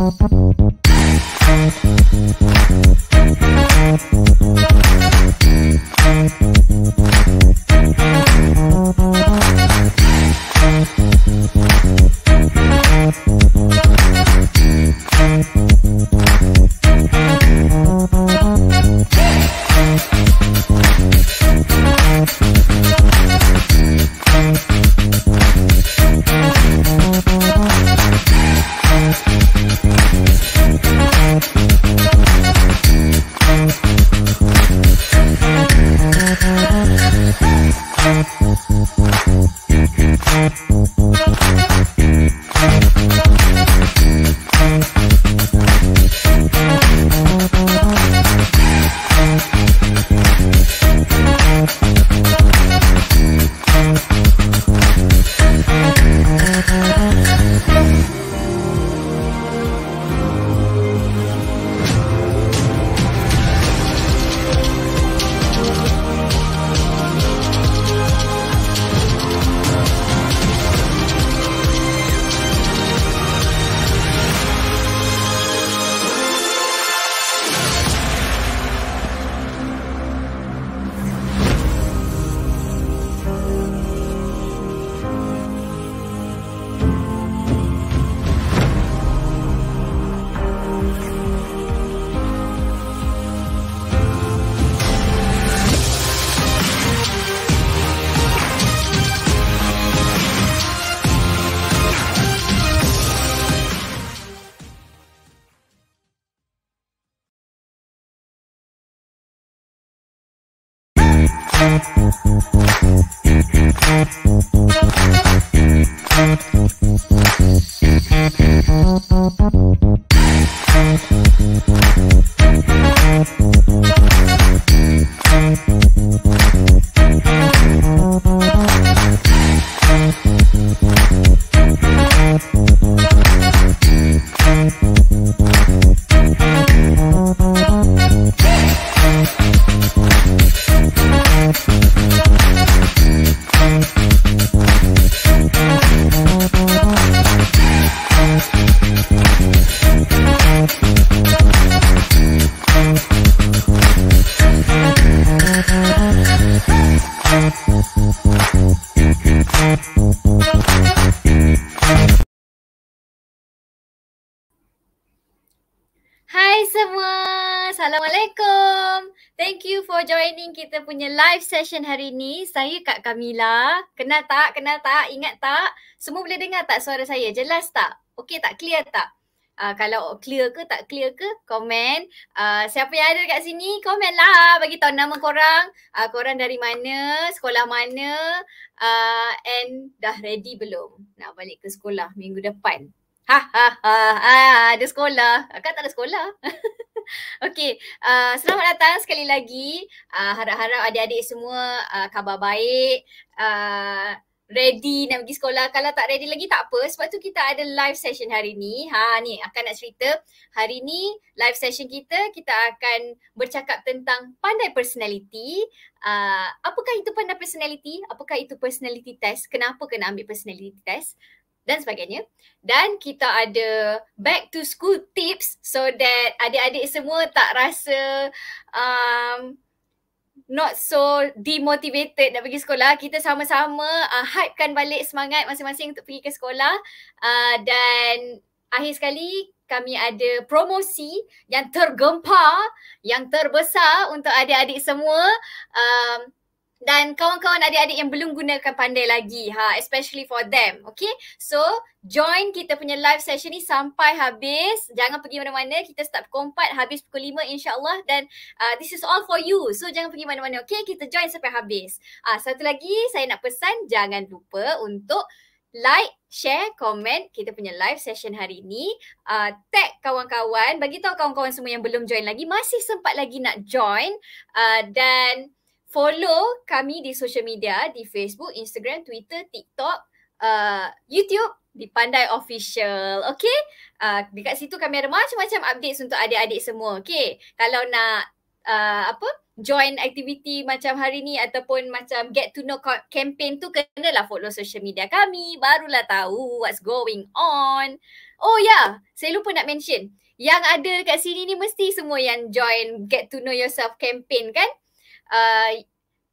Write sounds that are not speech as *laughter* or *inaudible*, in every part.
Thank you. joining kita punya live session hari ni. Saya Kak Kamila. Kenal tak? Kenal tak? Ingat tak? Semua boleh dengar tak suara saya? Jelas tak? Okey tak? Clear tak? Uh, kalau clear ke tak clear ke, komen. Uh, siapa yang ada dekat sini, komen lah. Bagi tahu nama korang. Uh, korang dari mana, sekolah mana uh, and dah ready belum nak balik ke sekolah minggu depan. Ha ha ha, ha ada sekolah. Kak tak ada sekolah. *laughs* *laughs* Okey, uh, selamat datang sekali lagi. Uh, harap-harap adik-adik semua uh, khabar baik, uh, ready nak pergi sekolah. Kalau tak ready lagi tak apa. Sebab tu kita ada live session hari ni. Ha ni, akan nak cerita. Hari ni live session kita kita akan bercakap tentang pandai personality. Uh, apakah itu pandai personality? Apakah itu personality test? Kenapa kena ambil personality test? dan sebagainya. Dan kita ada back to school tips so that adik-adik semua tak rasa um, not so demotivated nak pergi sekolah. Kita sama-sama uh, hypekan balik semangat masing-masing untuk pergi ke sekolah. Uh, dan akhir sekali kami ada promosi yang tergempar, yang terbesar untuk adik-adik semua. Um, dan kawan-kawan adik-adik yang belum gunakan pandai lagi ha especially for them okay so join kita punya live session ni sampai habis jangan pergi mana-mana kita start pukul 4 habis pukul 5 insyaallah dan uh, this is all for you so jangan pergi mana-mana okay kita join sampai habis ah uh, satu lagi saya nak pesan jangan lupa untuk like share komen kita punya live session hari ini. uh, ah, tag kawan-kawan bagi tahu kawan-kawan semua yang belum join lagi masih sempat lagi nak join uh, dan follow kami di social media di Facebook, Instagram, Twitter, TikTok, uh, YouTube di Pandai Official. Okay? Uh, dekat situ kami ada macam-macam updates untuk adik-adik semua. Okay? Kalau nak uh, apa join aktiviti macam hari ni ataupun macam get to know campaign tu kenalah follow social media kami barulah tahu what's going on. Oh ya, yeah. saya lupa nak mention. Yang ada dekat sini ni mesti semua yang join get to know yourself campaign kan? Uh,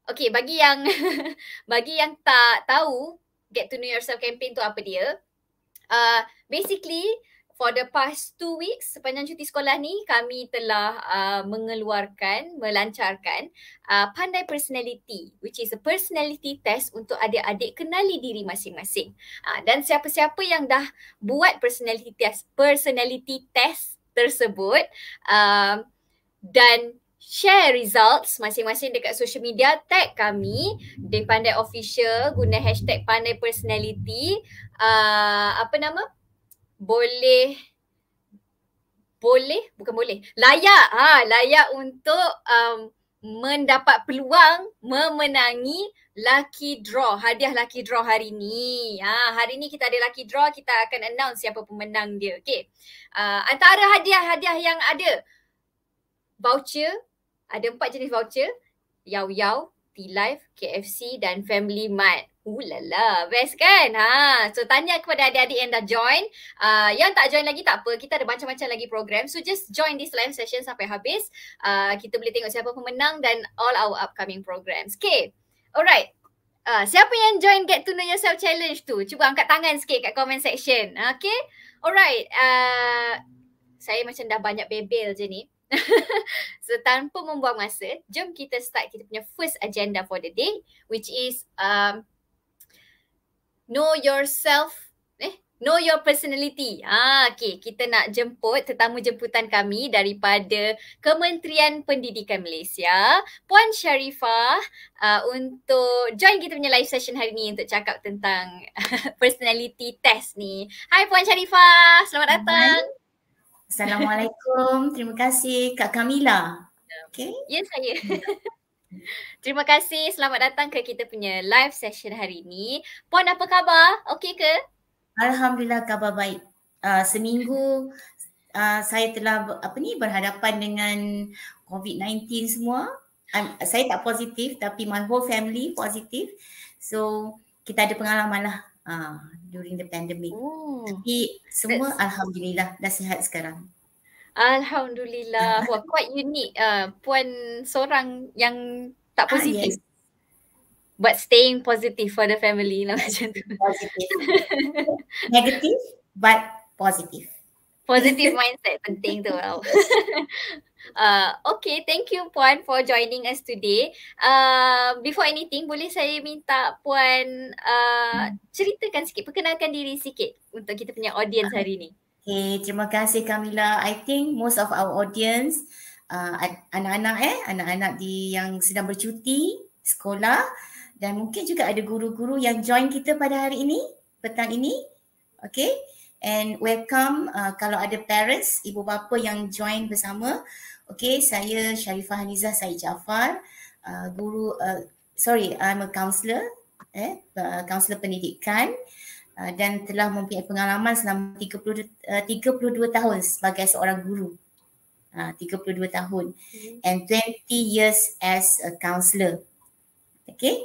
okay bagi yang *laughs* bagi yang tak tahu get to know yourself campaign tu apa dia uh, basically for the past two weeks sepanjang cuti sekolah ni kami telah uh, mengeluarkan melancarkan uh, pandai personality which is a personality test untuk adik-adik kenali diri masing-masing uh, dan siapa-siapa yang dah buat personality test personality test tersebut uh, dan share results masing-masing dekat social media tag kami di pandai official guna hashtag pandai personality uh, apa nama boleh boleh bukan boleh layak ha layak untuk um, mendapat peluang memenangi lucky draw hadiah lucky draw hari ni ha hari ni kita ada lucky draw kita akan announce siapa pemenang dia okey uh, antara hadiah-hadiah yang ada voucher ada empat jenis voucher. Yau Yau, T Life, KFC dan Family Mart. la la, best kan? Ha. So tanya kepada adik-adik yang dah join. Uh, yang tak join lagi tak apa, kita ada macam-macam lagi program. So just join this live session sampai habis. Uh, kita boleh tengok siapa pemenang dan all our upcoming programs. Okay, alright. Uh, siapa yang join Get to Know Yourself Challenge tu? Cuba angkat tangan sikit kat comment section. Okay? Alright. Uh, saya macam dah banyak bebel je ni. *laughs* so tanpa membuang masa, jom kita start kita punya first agenda for the day which is um, know yourself, eh? Know your personality. Ah, okay. Kita nak jemput tetamu jemputan kami daripada Kementerian Pendidikan Malaysia, Puan Sharifah uh, untuk join kita punya live session hari ni untuk cakap tentang *laughs* personality test ni. Hai Puan Sharifah, selamat datang. Hai. Assalamualaikum. Terima kasih Kak Kamila. Okay. Ya, saya. *laughs* Terima kasih. Selamat datang ke kita punya live session hari ini. Puan, apa khabar? Okey ke? Alhamdulillah, khabar baik. Uh, seminggu uh, saya telah apa ni berhadapan dengan COVID-19 semua. I'm, ah, saya tak positif tapi my whole family positif. So, kita ada pengalaman lah uh, during the pandemic. Ooh, Tapi semua that's... alhamdulillah dah sihat sekarang. Alhamdulillah. *laughs* Wah, quite unique uh, puan seorang yang tak ah, positif. Ah, yes. But staying positive for the family lah *laughs* macam tu. Positive. *laughs* Negative but positive. Positive mindset penting tu. Wow. Uh, okay, thank you Puan for joining us today. Uh, before anything, boleh saya minta Puan uh, hmm. ceritakan sikit, perkenalkan diri sikit untuk kita punya audience hari ni. Okay, terima kasih Kamila. I think most of our audience, uh, anak-anak eh, anak-anak di yang sedang bercuti sekolah dan mungkin juga ada guru-guru yang join kita pada hari ini, petang ini. Okay, And welcome uh, kalau ada parents, ibu bapa yang join bersama Okay, saya Sharifah Hanizah Said Jafar, uh, guru, uh, sorry, I'm a counsellor, eh, uh, counsellor pendidikan uh, dan telah mempunyai pengalaman selama 30, uh, 32 tahun sebagai seorang guru. Uh, 32 tahun hmm and 20 years as a counsellor, Okay,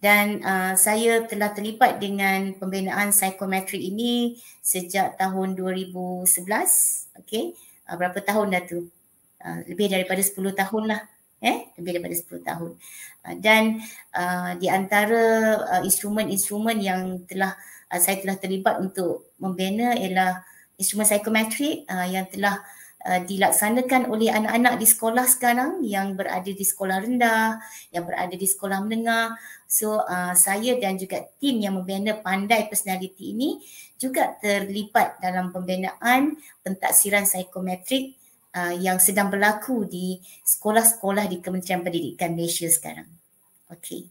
dan uh, saya telah terlibat dengan pembinaan psikometri ini sejak tahun 2011. Okay, uh, berapa tahun dah tu? Uh, lebih daripada 10 tahun lah eh lebih daripada 10 tahun uh, dan uh, di antara instrumen-instrumen yang telah saya telah terlibat untuk membina ialah instrumen psikometrik yang telah dilaksanakan oleh anak-anak di sekolah sekarang yang berada di sekolah rendah, yang berada di sekolah menengah. So uh, saya dan juga tim yang membina pandai personaliti ini juga terlibat dalam pembinaan pentaksiran psikometrik Uh, yang sedang berlaku di sekolah-sekolah di Kementerian Pendidikan Malaysia sekarang. Okey.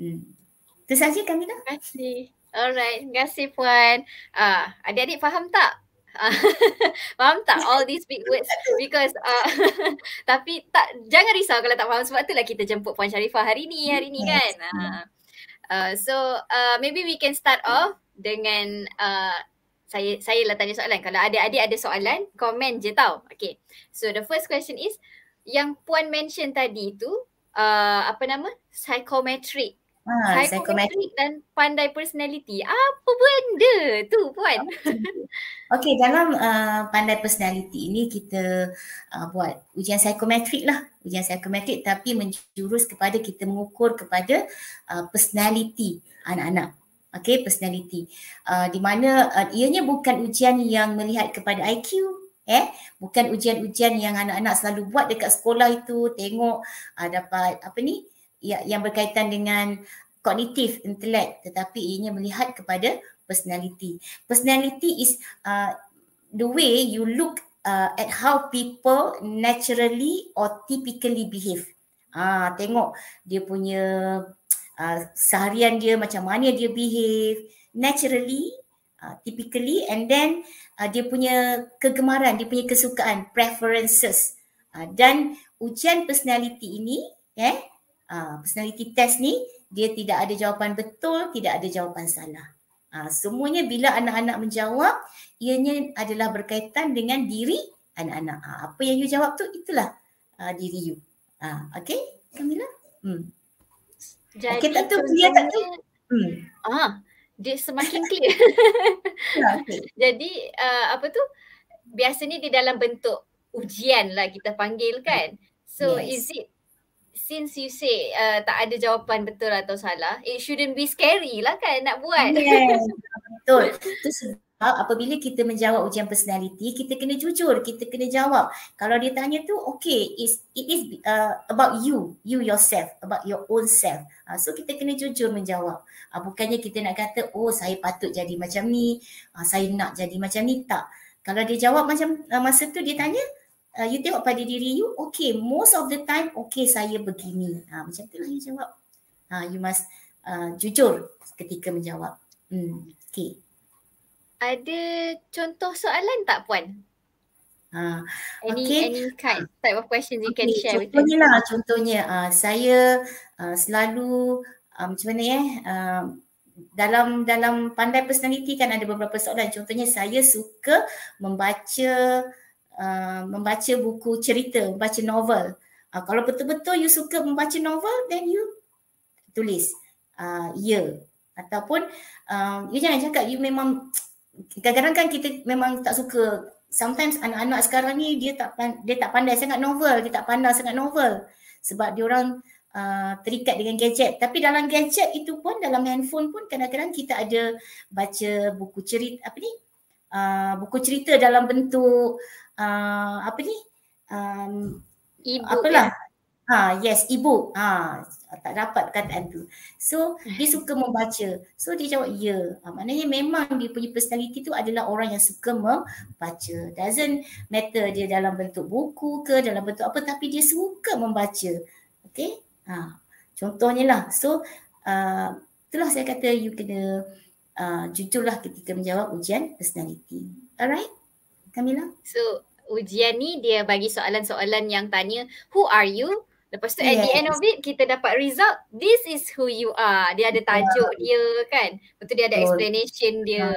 Hmm. Itu sahaja kami dah. Terima kasih. Alright, terima kasih Puan. Uh, adik-adik faham tak? Uh, *laughs* faham tak all these big words *laughs* because uh, *laughs* tapi tak jangan risau kalau tak faham sebab itulah kita jemput Puan Sharifah hari ni hari ni kan uh, so uh, maybe we can start off dengan uh, saya saya lah tanya soalan. Kalau ada adik ada soalan, komen je tau. Okay. So the first question is, yang puan mention tadi tu, uh, apa nama? Psychometric. Ah, psychometric. dan pandai personality. Apa benda tu puan? Okay, *laughs* okay dalam uh, pandai personality ini kita uh, buat ujian psychometric lah. Ujian psychometric tapi menjurus kepada kita mengukur kepada uh, personality anak-anak okay personality uh, di mana uh, ianya bukan ujian yang melihat kepada IQ eh bukan ujian-ujian yang anak-anak selalu buat dekat sekolah itu tengok uh, dapat apa ni ya, yang berkaitan dengan kognitif intelek, tetapi ianya melihat kepada personality personality is uh, the way you look uh, at how people naturally or typically behave ah uh, tengok dia punya uh, seharian dia macam mana dia behave naturally uh, typically and then uh, dia punya kegemaran dia punya kesukaan preferences uh, dan ujian personality ini eh uh, personality test ni dia tidak ada jawapan betul tidak ada jawapan salah uh, semuanya bila anak-anak menjawab ianya adalah berkaitan dengan diri anak-anak uh, apa yang you jawab tu itulah uh, diri you uh, okay Camila hmm jadi kita tu clear tak tu? Hmm. Ah, dia semakin *laughs* clear. okay. Ya, *laughs* Jadi uh, apa tu? Biasanya di dalam bentuk ujian lah kita panggil kan. So yes. is it since you say uh, tak ada jawapan betul atau salah, it shouldn't be scary lah kan nak buat. Yes. *laughs* betul. Itu apabila kita menjawab ujian personality kita kena jujur kita kena jawab kalau dia tanya tu okay is it is uh, about you you yourself about your own self uh, so kita kena jujur menjawab uh, bukannya kita nak kata oh saya patut jadi macam ni uh, saya nak jadi macam ni tak kalau dia jawab macam uh, masa tu dia tanya uh, you tengok pada diri you okay most of the time okay saya begini uh, macam tu lah you jawab uh, you must uh, jujur ketika menjawab hmm okay ada contoh soalan tak Puan? Uh, any, okay. any kind type of questions you okay, can share with us? Contohnya lah, contohnya uh, saya uh, selalu uh, macam mana eh uh, dalam dalam pandai personaliti kan ada beberapa soalan contohnya saya suka membaca uh, membaca buku cerita, membaca novel uh, kalau betul-betul you suka membaca novel then you tulis uh, ya yeah. ataupun uh, you jangan cakap you memang kadang-kadang kan kita memang tak suka sometimes anak-anak sekarang ni dia tak dia tak pandai sangat novel, dia tak pandai sangat novel sebab dia orang uh, terikat dengan gadget. Tapi dalam gadget itu pun dalam handphone pun kadang-kadang kita ada baca buku cerita apa ni? Uh, buku cerita dalam bentuk uh, apa ni? Um, e-book apalah. Ya. Ha, yes, ibu. Ha, tak dapat perkataan tu. So, dia suka membaca. So, dia jawab, ya. Yeah. Ha, maknanya memang dia punya personality tu adalah orang yang suka membaca. Doesn't matter dia dalam bentuk buku ke, dalam bentuk apa, tapi dia suka membaca. Okay? Ha, contohnya lah. So, uh, itulah saya kata you kena uh, jujurlah ketika menjawab ujian personality. Alright? Kamila? So, ujian ni dia bagi soalan-soalan yang tanya, who are you? Lepas tu yeah. at the end of it kita dapat result this is who you are. Dia ada ya. tajuk yeah. dia kan. Lepas tu dia ada explanation dia. Ya.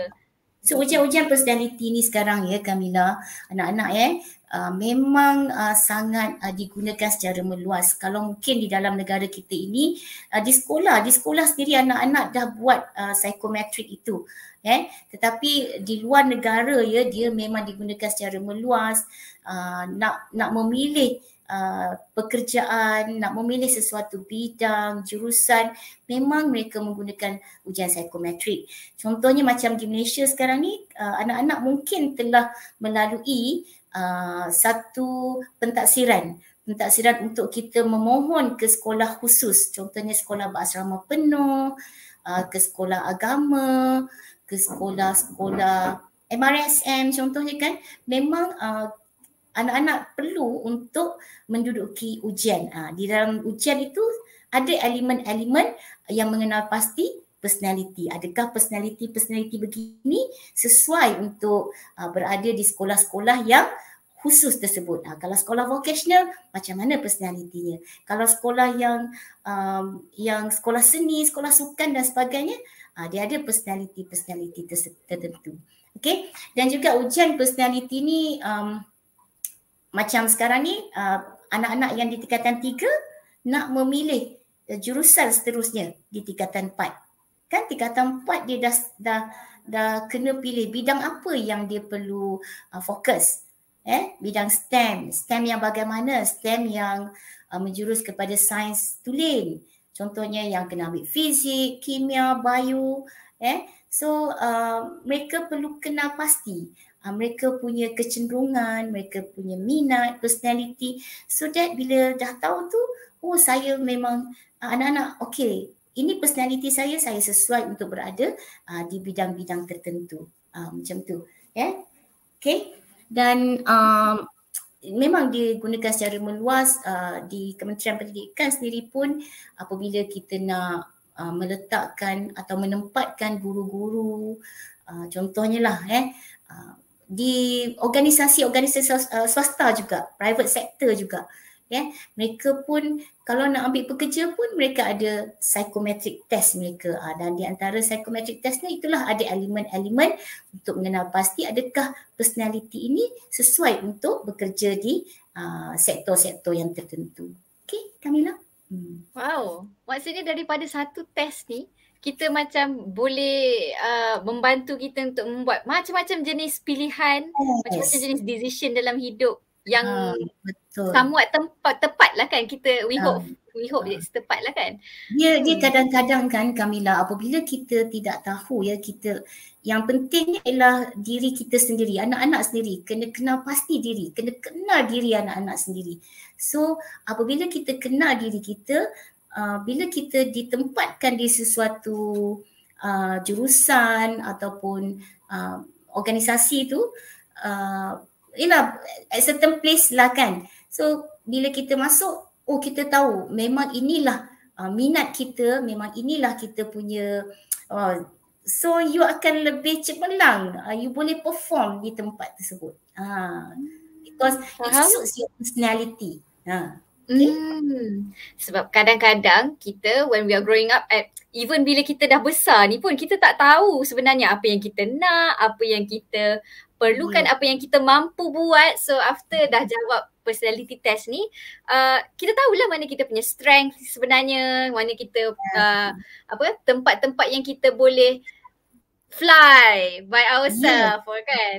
So ujian-ujian personality ni sekarang ya Kamila, anak-anak ya, uh, memang uh, sangat uh, digunakan secara meluas. Kalau mungkin di dalam negara kita ini uh, di sekolah, di sekolah sendiri anak-anak dah buat uh, psychometric itu. Eh, tetapi di luar negara ya dia memang digunakan secara meluas uh, nak nak memilih uh, pekerjaan, nak memilih sesuatu bidang, jurusan, memang mereka menggunakan ujian psikometrik. Contohnya macam di Malaysia sekarang ni, uh, anak-anak mungkin telah melalui uh, satu pentaksiran pentaksiran untuk kita memohon ke sekolah khusus contohnya sekolah berasrama penuh uh, ke sekolah agama ke sekolah-sekolah MRSM contohnya kan memang uh, anak-anak perlu untuk menduduki ujian. Ha, di dalam ujian itu ada elemen-elemen yang mengenal pasti personality. Adakah personality-personality begini sesuai untuk ha, berada di sekolah-sekolah yang khusus tersebut. Ha, kalau sekolah vocational, macam mana personalitinya? Kalau sekolah yang um, yang sekolah seni, sekolah sukan dan sebagainya, ha, dia ada personality-personality tertentu. Okay? Dan juga ujian personality ni um, macam sekarang ni uh, anak-anak yang di tingkatan tiga nak memilih uh, jurusan seterusnya di tingkatan empat Kan tingkatan empat dia dah dah dah kena pilih bidang apa yang dia perlu uh, fokus. Eh, bidang STEM, STEM yang bagaimana? STEM yang uh, menjurus kepada sains tulen. Contohnya yang kena ambil fizik, kimia, bio, eh. So, uh, mereka perlu kenal pasti uh, mereka punya kecenderungan, mereka punya minat, personality. So that bila dah tahu tu, oh saya memang uh, anak-anak okay, ini personality saya, saya sesuai untuk berada uh, di bidang-bidang tertentu. Uh, macam tu. Yeah? Okay. Dan um, memang digunakan secara meluas uh, di Kementerian Pendidikan sendiri pun apabila kita nak uh, meletakkan atau menempatkan guru-guru uh, contohnya lah eh uh, di organisasi-organisasi eh, swasta juga, private sector juga. Yeah. Mereka pun kalau nak ambil pekerja pun mereka ada psychometric test mereka ah, dan di antara psychometric test ni itulah ada elemen-elemen untuk mengenal pasti adakah personality ini sesuai untuk bekerja di uh, sektor-sektor yang tertentu. Okay, Kamila? Hmm. Wow, maksudnya daripada satu test ni, kita macam boleh uh, membantu kita untuk membuat macam-macam jenis pilihan, yes. macam-macam jenis decision dalam hidup yang uh, betul. somewhat tempat, tepat lah kan kita we uh, hope, we hope uh, ah. tepat lah kan. Dia, dia hmm. kadang-kadang kan Kamila apabila kita tidak tahu ya kita yang pentingnya ialah diri kita sendiri, anak-anak sendiri kena kenal pasti diri, kena kenal diri anak-anak sendiri. So apabila kita kenal diri kita, Uh, bila kita ditempatkan di sesuatu uh, jurusan ataupun uh, organisasi tu uh, ialah at certain place lah kan so bila kita masuk oh kita tahu memang inilah uh, minat kita memang inilah kita punya uh, so you akan lebih cemerlang uh, you boleh perform di tempat tersebut uh, because it suits your personality uh. Hmm. Sebab kadang-kadang kita when we are growing up at even bila kita dah besar ni pun kita tak tahu sebenarnya apa yang kita nak, apa yang kita perlukan, hmm. apa yang kita mampu buat. So after dah jawab personality test ni, uh, kita tahulah mana kita punya strength sebenarnya, mana kita ya, uh, apa tempat-tempat yang kita boleh fly by ya. ourselves yeah. kan.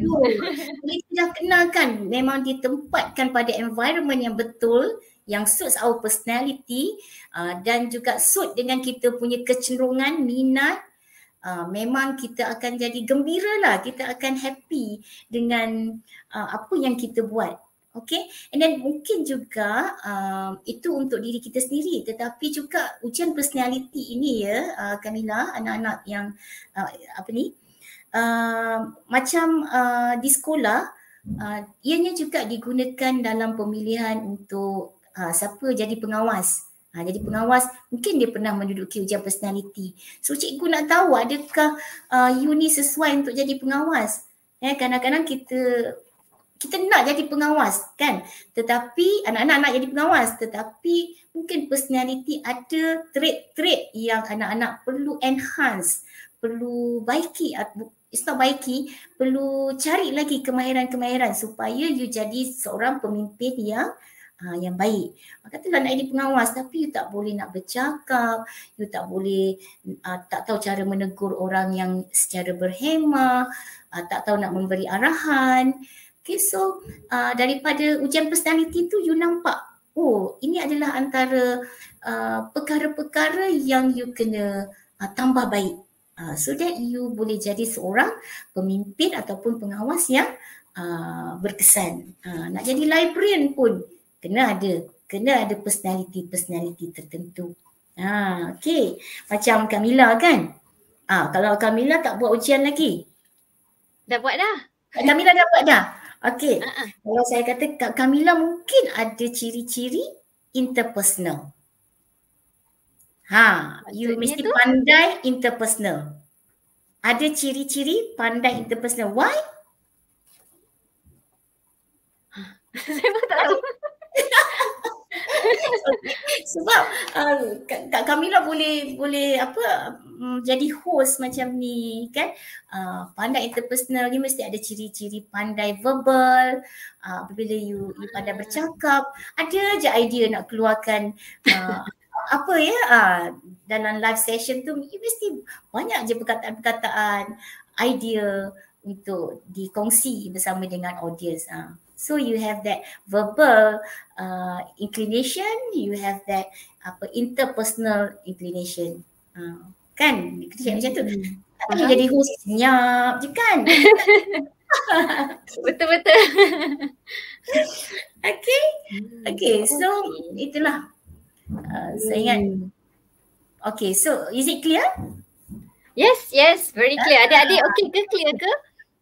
Kita dah kenalkan memang ditempatkan pada environment yang betul yang suits our personality uh, dan juga suit dengan kita punya kecenderungan minat Uh, memang kita akan jadi gembira lah kita akan happy dengan uh, apa yang kita buat okay and then mungkin juga uh, itu untuk diri kita sendiri tetapi juga ujian personality ini ya uh, Camilla anak-anak yang uh, apa ni uh, macam uh, di sekolah uh, ianya juga digunakan dalam pemilihan untuk ha, siapa jadi pengawas ha, jadi pengawas mungkin dia pernah menduduki ujian personality so cikgu nak tahu adakah uh, you ni sesuai untuk jadi pengawas eh kadang-kadang kita kita nak jadi pengawas kan tetapi anak-anak nak jadi pengawas tetapi mungkin personality ada trait-trait yang anak-anak perlu enhance perlu baiki it's not baiki perlu cari lagi kemahiran-kemahiran supaya you jadi seorang pemimpin yang ha, yang baik. Maka tu lah, nak jadi pengawas tapi you tak boleh nak bercakap, you tak boleh uh, tak tahu cara menegur orang yang secara berhemah, uh, tak tahu nak memberi arahan. Okay, so uh, daripada ujian personality tu you nampak, oh ini adalah antara uh, perkara-perkara yang you kena uh, tambah baik. Uh, so that you boleh jadi seorang pemimpin ataupun pengawas yang uh, berkesan. Uh, nak jadi librarian pun, kena ada kena ada personality-personality tertentu. Ha, okey. Macam Kamila kan? Ah, ha, kalau Kamila tak buat ujian lagi. Dah buat dah. Eh, Kamila dah buat dah. Okey. Uh-uh. Kalau saya kata Kak Kamila mungkin ada ciri-ciri interpersonal. Ha, Maksudnya you mesti tu? pandai interpersonal. Ada ciri-ciri pandai interpersonal. Why? Ha. *laughs* saya sebab uh, Kak Kamila boleh boleh apa um, jadi host macam ni kan uh, pandai interpersonal ni mesti ada ciri-ciri pandai verbal uh, bila you, you pandai ah. bercakap ada je idea nak keluarkan uh, *laughs* apa ya uh, dalam live session tu you mesti banyak je perkataan-perkataan idea untuk dikongsi bersama dengan audience uh. So you have that verbal uh, inclination, you have that apa interpersonal inclination. Uh, kan? Kita cakap macam tu. Tak hmm. boleh jadi host senyap je kan? *laughs* Betul-betul. *laughs* okay. Hmm, okay. So itulah. Uh, saya ingat. Hmm. Okay. So is it clear? Yes, yes, very clear. Ah. Adik-adik Okay, ke clear ke?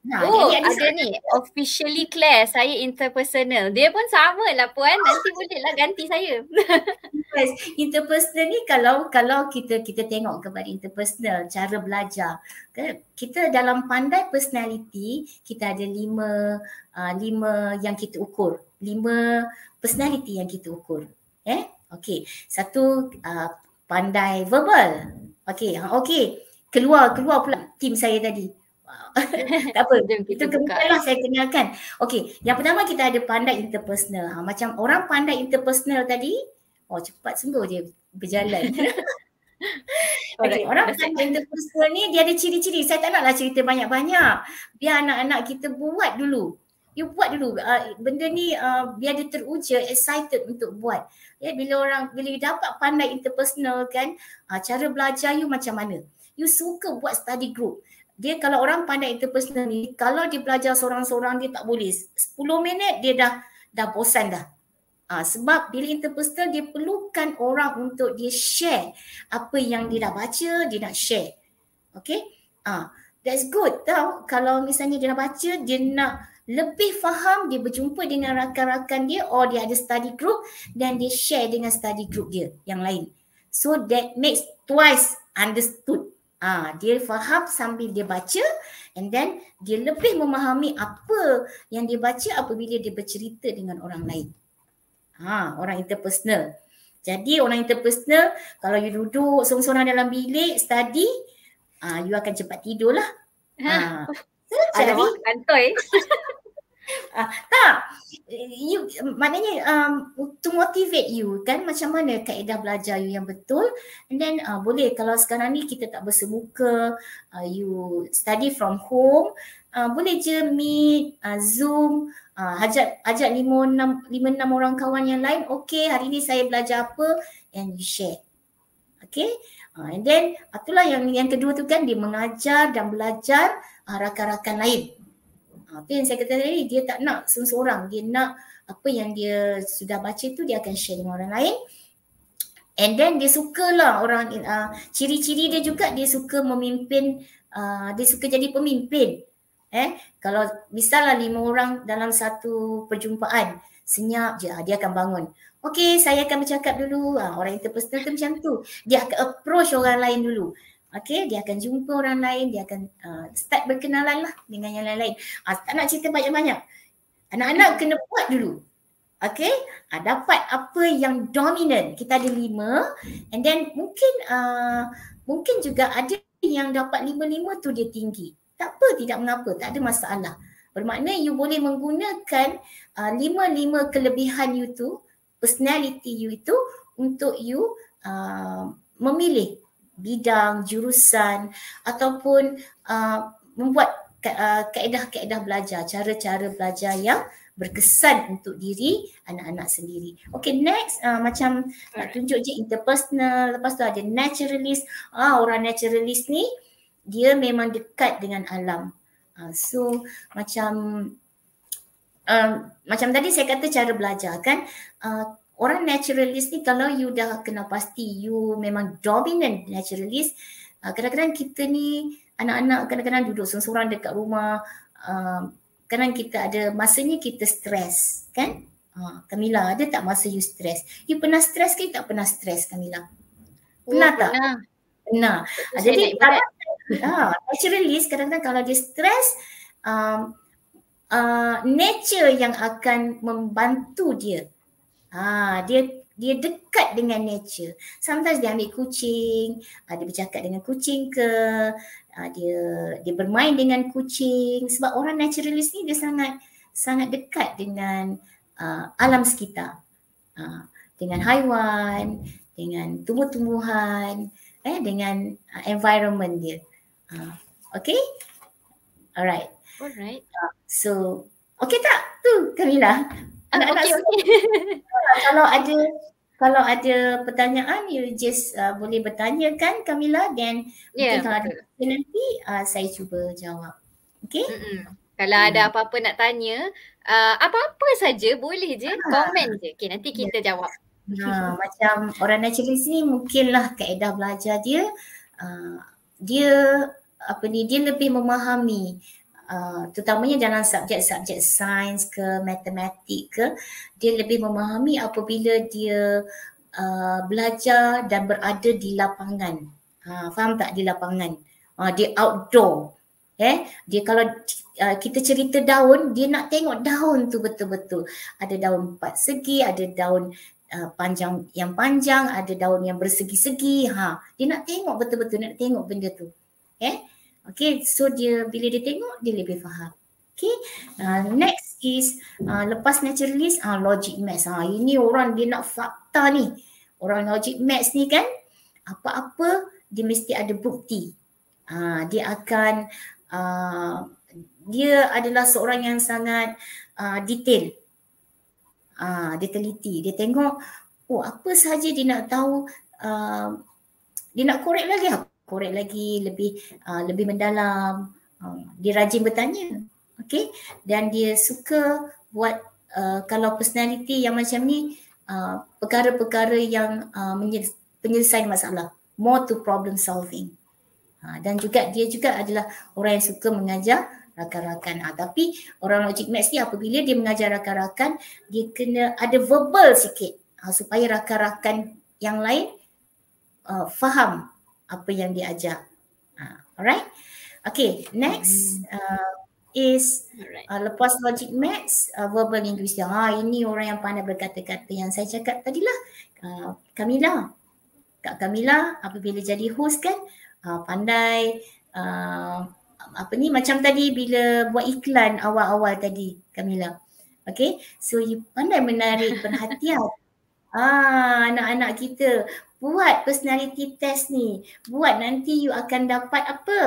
Nah, oh, ada, ada ni. Officially clear saya interpersonal. Dia pun sama lah puan. Nanti bolehlah ganti saya. yes. Interpersonal ni kalau kalau kita kita tengok kepada interpersonal, cara belajar. Kita dalam pandai personality, kita ada lima, uh, lima yang kita ukur. Lima personality yang kita ukur. Eh? Okay. Satu, uh, pandai verbal. Okay. Ha, okay. Keluar, keluar pula tim saya tadi. *laughs* tak apa. Jom kita itu kemudianlah saya kenalkan. Okey, yang pertama kita ada pandai interpersonal. Ha, macam orang pandai interpersonal tadi, oh cepat sungguh dia berjalan. *laughs* okay, orang pandai interpersonal ni dia ada ciri-ciri. Saya tak naklah cerita banyak-banyak. Biar anak-anak kita buat dulu. You buat dulu. Uh, benda ni uh, biar dia teruja, excited untuk buat. Yeah, bila orang, bila you dapat pandai interpersonal kan, uh, cara belajar you macam mana? You suka buat study group dia kalau orang pandai interpersonal ni kalau dia belajar seorang-seorang dia tak boleh 10 minit dia dah dah bosan dah ha, sebab bila interpersonal dia perlukan orang untuk dia share apa yang dia dah baca dia nak share okay ha, that's good tau kalau misalnya dia dah baca dia nak lebih faham dia berjumpa dengan rakan-rakan dia or dia ada study group dan dia share dengan study group dia yang lain so that makes twice understood Ha, dia faham sambil dia baca and then dia lebih memahami apa yang dia baca apabila dia bercerita dengan orang lain. Ha, orang interpersonal. Jadi orang interpersonal kalau you duduk seorang-seorang dalam bilik study, ah uh, you akan cepat tidur lah. Ha. ha. Jadi, Ada kantoi. *laughs* Uh, tak, you, maknanya um, to motivate you kan macam mana kaedah belajar you yang betul and then uh, boleh kalau sekarang ni kita tak bersemuka uh, you study from home uh, boleh je meet, uh, zoom, uh, ajak, ajak lima, enam, lima enam orang kawan yang lain okay hari ni saya belajar apa and you share okay uh, and then itulah yang, yang kedua tu kan dia mengajar dan belajar uh, rakan-rakan lain apa ha, yang saya kata tadi, dia tak nak seorang-seorang. Dia nak apa yang dia sudah baca tu dia akan share dengan orang lain. And then dia suka lah orang, uh, ciri-ciri dia juga dia suka memimpin, uh, dia suka jadi pemimpin. Eh, kalau misalnya lima orang dalam satu perjumpaan, senyap je ah, dia akan bangun. Okay, saya akan bercakap dulu. Uh, orang interpersonal tu macam tu. Dia akan approach orang lain dulu. Okay, dia akan jumpa orang lain, dia akan uh, start berkenalan lah dengan yang lain-lain. Uh, tak nak cerita banyak-banyak. Anak-anak kena buat dulu. Okay, uh, ah, dapat apa yang dominant. Kita ada lima and then mungkin uh, mungkin juga ada yang dapat lima-lima tu dia tinggi. Tak apa, tidak mengapa, tak ada masalah. Bermakna you boleh menggunakan uh, lima-lima kelebihan you tu, personality you itu untuk you uh, memilih bidang, jurusan ataupun uh, membuat uh, kaedah-kaedah belajar, cara-cara belajar yang berkesan untuk diri anak-anak sendiri. Okay, next uh, macam Alright. nak tunjuk je interpersonal, lepas tu ada naturalist. Ah, orang naturalist ni dia memang dekat dengan alam. Uh, so macam um, macam tadi saya kata cara belajar kan uh, orang naturalist ni kalau you dah kena pasti you memang dominant naturalist uh, kadang-kadang kita ni anak-anak kadang-kadang duduk seorang-seorang dekat rumah kadang ah, kadang kita ada masanya kita stres kan uh, Camilla ada tak masa you stres you pernah stres ke tak pernah stres Kamila? Oh, pernah oh, tak pernah, pernah. jadi kadang-kadang, uh, naturalist kadang-kadang kalau dia stres um, uh, nature yang akan membantu dia Ha, dia dia dekat dengan nature. Sometimes dia ambil kucing, ada ha, bercakap dengan kucing ke, ha, dia dia bermain dengan kucing sebab orang naturalist ni dia sangat sangat dekat dengan uh, alam sekitar. Ha, dengan haiwan, dengan tumbuh-tumbuhan, eh dengan uh, environment dia. Ha, okay? Alright. Alright. Uh, so, okay tak? Tu Kamila anak okay, okay. kalau ada kalau ada pertanyaan you just uh, boleh bertanyakan Kamila dan yeah, mungkin ya, kalau ada nanti uh, saya cuba jawab. Okay? Mm-mm. Kalau mm. ada apa-apa nak tanya, uh, apa-apa saja boleh je ah. komen je. Okay, nanti ya. kita yeah. jawab. Ha, macam orang naturalis ni mungkinlah kaedah belajar dia uh, dia apa ni dia lebih memahami Uh, terutamanya dalam subjek-subjek sains ke matematik ke dia lebih memahami apabila dia uh, belajar dan berada di lapangan uh, faham tak di lapangan uh, dia outdoor eh dia kalau uh, kita cerita daun dia nak tengok daun tu betul-betul ada daun empat segi ada daun Uh, panjang yang panjang ada daun yang bersegi-segi ha dia nak tengok betul-betul nak tengok benda tu eh Okay, so dia bila dia tengok dia lebih faham. Okay, uh, next is uh, lepas naturalist, uh, logic maths. Ah uh, ini orang dia nak fakta ni. Orang logic maths ni kan apa-apa dia mesti ada bukti. uh, dia akan uh, dia adalah seorang yang sangat uh, detail. Ah uh, dia teliti. Dia tengok oh apa saja dia nak tahu uh, dia nak korek lagi apa korek lagi lebih uh, lebih mendalam uh, dia rajin bertanya okey dan dia suka buat uh, kalau personality yang macam ni uh, perkara-perkara yang uh, penyelesaian masalah more to problem solving uh, dan juga dia juga adalah orang yang suka mengajar rakan-rakan uh, tapi orang logic maths ni apabila dia mengajar rakan-rakan dia kena ada verbal sikit uh, supaya rakan-rakan yang lain uh, faham apa yang dia ajak. Ha, alright. Okay, next uh, is uh, lepas logic maths, uh, verbal linguistik. Ah, ini orang yang pandai berkata-kata yang saya cakap tadilah. Uh, Kamila. Kak Kamila apabila jadi host kan, uh, pandai uh, apa ni macam tadi bila buat iklan awal-awal tadi Kamila. Okay, so you pandai menarik perhatian. *laughs* Ah, anak-anak kita buat personality test ni. Buat nanti you akan dapat apa?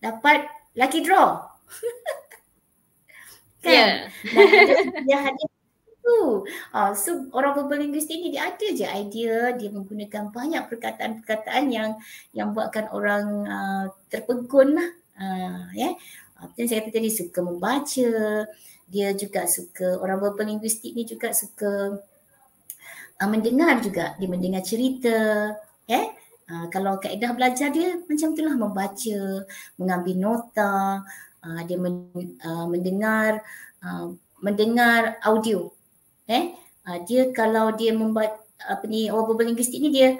Dapat lucky draw. *laughs* kan? Yeah. dia tu. Uh, so orang verbal linguistik ni dia ada je idea dia menggunakan banyak perkataan-perkataan yang yang buatkan orang uh, terpegun lah. Uh, yeah. Uh, saya kata tadi suka membaca. Dia juga suka, orang verbal linguistik ni juga suka uh, mendengar juga dia mendengar cerita eh uh, kalau kaedah belajar dia macam itulah membaca mengambil nota uh, dia men, uh, mendengar uh, mendengar audio eh uh, dia kalau dia membuat apa ni verbal linguistik ni dia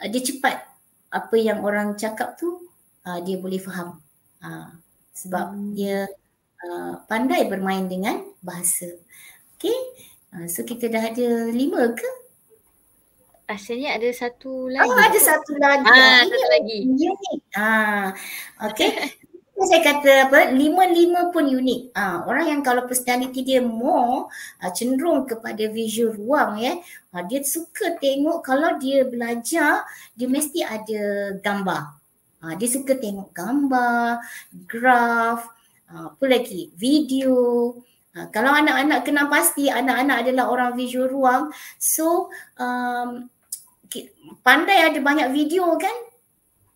uh, dia cepat apa yang orang cakap tu uh, dia boleh faham uh, sebab hmm. dia uh, pandai bermain dengan bahasa Okay, uh, so kita dah ada lima ke uh, Asalnya ada satu lagi. Oh, ada satu lagi. Ah, ah ini satu lagi. Unik. Ah. Okey. *laughs* saya kata apa? Lima-lima pun unik. Ah, orang yang kalau personality dia more ah, cenderung kepada visual ruang ya. Ah, dia suka tengok kalau dia belajar, dia mesti ada gambar. Ah, dia suka tengok gambar, graf, ah, apa lagi? Video, Ha, kalau anak-anak kena pasti anak-anak adalah orang visual ruang. So um, pandai ada banyak video kan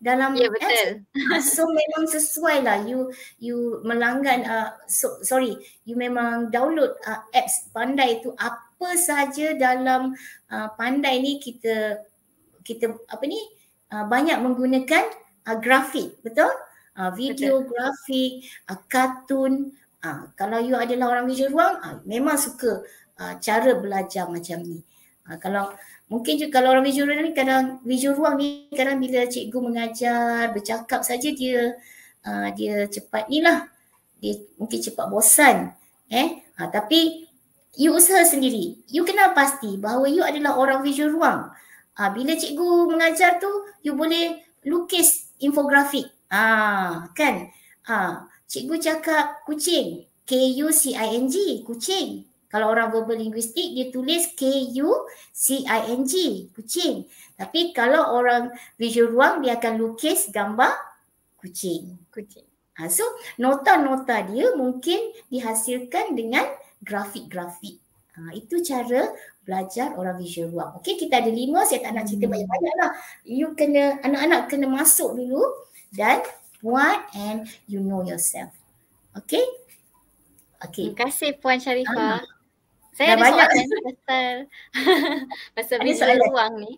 dalam ya, betul. Eh? so memang sesuai lah you you melanggan uh, so, sorry you memang download uh, apps pandai itu apa sahaja dalam uh, pandai ni kita kita apa ni uh, banyak menggunakan uh, grafik betul uh, video betul. grafik uh, kartun Ha, kalau you adalah orang visual, ruang, ha, memang suka ha, cara belajar macam ni. Ha, kalau mungkin juga kalau orang visual ruang ni kadang visual ruang ni kadang bila cikgu mengajar, bercakap saja dia ha, dia cepat inilah. Dia mungkin cepat bosan. Eh, ha, tapi you usaha sendiri. You kena pasti bahawa you adalah orang visual ruang. Ha, bila cikgu mengajar tu, you boleh lukis infografik. Ah, ha, kan? Ah, ha. Cikgu cakap kucing. K-U-C-I-N-G. Kucing. Kalau orang verbal linguistik, dia tulis K-U-C-I-N-G. Kucing. Tapi kalau orang visual ruang, dia akan lukis gambar kucing. Kucing. Ha, so, nota-nota dia mungkin dihasilkan dengan grafik-grafik. Ha, itu cara belajar orang visual ruang. Okey, kita ada lima. Saya tak nak cerita hmm. banyak-banyak lah. You kena, anak-anak kena masuk dulu dan Puan, and you know yourself. Okay? Okay. Terima kasih Puan Sharifah. Ah. Saya Dah ada banyak. soalan pasal *laughs* pasal bila ruang ni.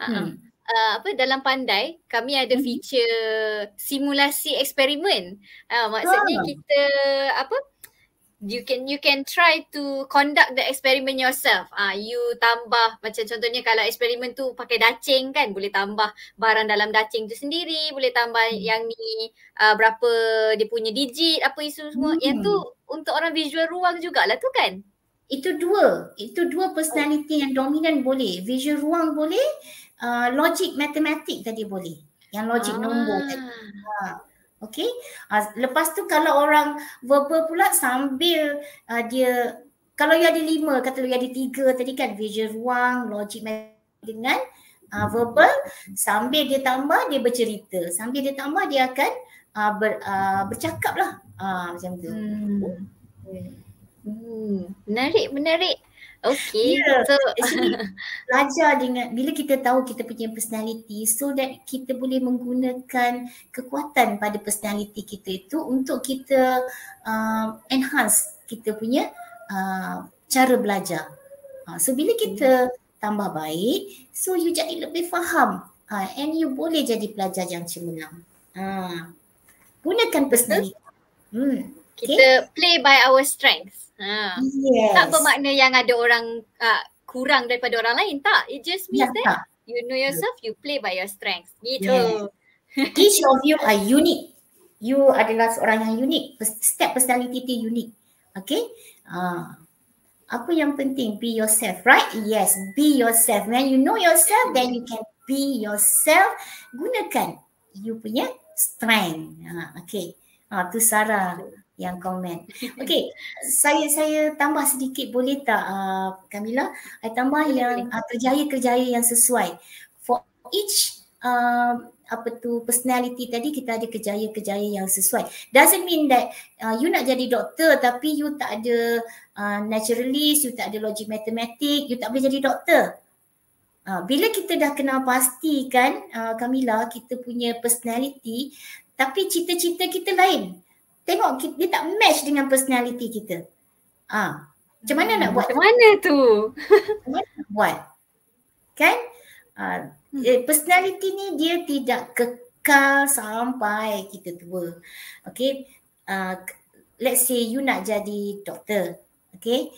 Uh-huh. Hmm. Uh, apa dalam pandai kami ada hmm. feature hmm. simulasi eksperimen. Uh, maksudnya ah. kita apa you can you can try to conduct the experiment yourself. Ah, uh, you tambah macam contohnya kalau eksperimen tu pakai dacing kan, boleh tambah barang dalam dacing tu sendiri, boleh tambah hmm. yang ni uh, berapa dia punya digit, apa isu semua. Hmm. Yang tu untuk orang visual ruang jugalah tu kan? Itu dua. Itu dua personality oh. yang dominan boleh. Visual ruang boleh, uh, logic matematik tadi boleh. Yang logic ah. nombor tadi. Uh. Okay, uh, ah, lepas tu kalau orang verbal pula sambil uh, dia kalau ia ada lima, kata ia ada tiga tadi kan visual ruang, logic dengan uh, verbal sambil dia tambah dia bercerita sambil dia tambah dia akan uh, ber, uh, bercakap lah uh, macam tu hmm. Hmm. menarik menarik Okay. Yeah. So, *laughs* belajar dengan bila kita tahu kita punya personality so that kita boleh menggunakan kekuatan pada personality kita itu untuk kita uh, enhance kita punya uh, cara belajar. Uh, so, bila kita yeah. Hmm. tambah baik, so you jadi lebih faham uh, and you boleh jadi pelajar yang cemerlang. Uh, gunakan personality. Hmm kita okay. play by our strengths. Ha. Yes. Tak bermakna yang ada orang uh, kurang daripada orang lain tak. It just means ya, that tak. you know yourself, you play by your strengths. Gitu. Yes. *laughs* Each of you are unique. You adalah seorang yang unique. Step personality tu unique. Okay. Uh, apa yang penting? Be yourself, right? Yes, be yourself. When you know yourself, then you can be yourself. Gunakan you punya strength. Uh, okay. Uh, Sarah. Okay yang komen. Okey, saya saya tambah sedikit boleh tak uh, Camilla? Saya tambah boleh, yang boleh. kerjaya-kerjaya uh, yang sesuai. For each uh, apa tu personality tadi kita ada kerjaya-kerjaya yang sesuai. Doesn't mean that uh, you nak jadi doktor tapi you tak ada uh, naturalist, you tak ada logic matematik, you tak boleh jadi doktor. Uh, bila kita dah kenal pasti kan uh, Camilla kita punya personality tapi cita-cita kita lain tengok dia tak match dengan personality kita. Ha. Macam mana hmm. nak buat? Macam mana tu? *laughs* Macam mana nak buat? Kan? Ha. Eh, personality ni dia tidak kekal sampai kita tua. Okay. Uh, let's say you nak jadi doktor. Okay.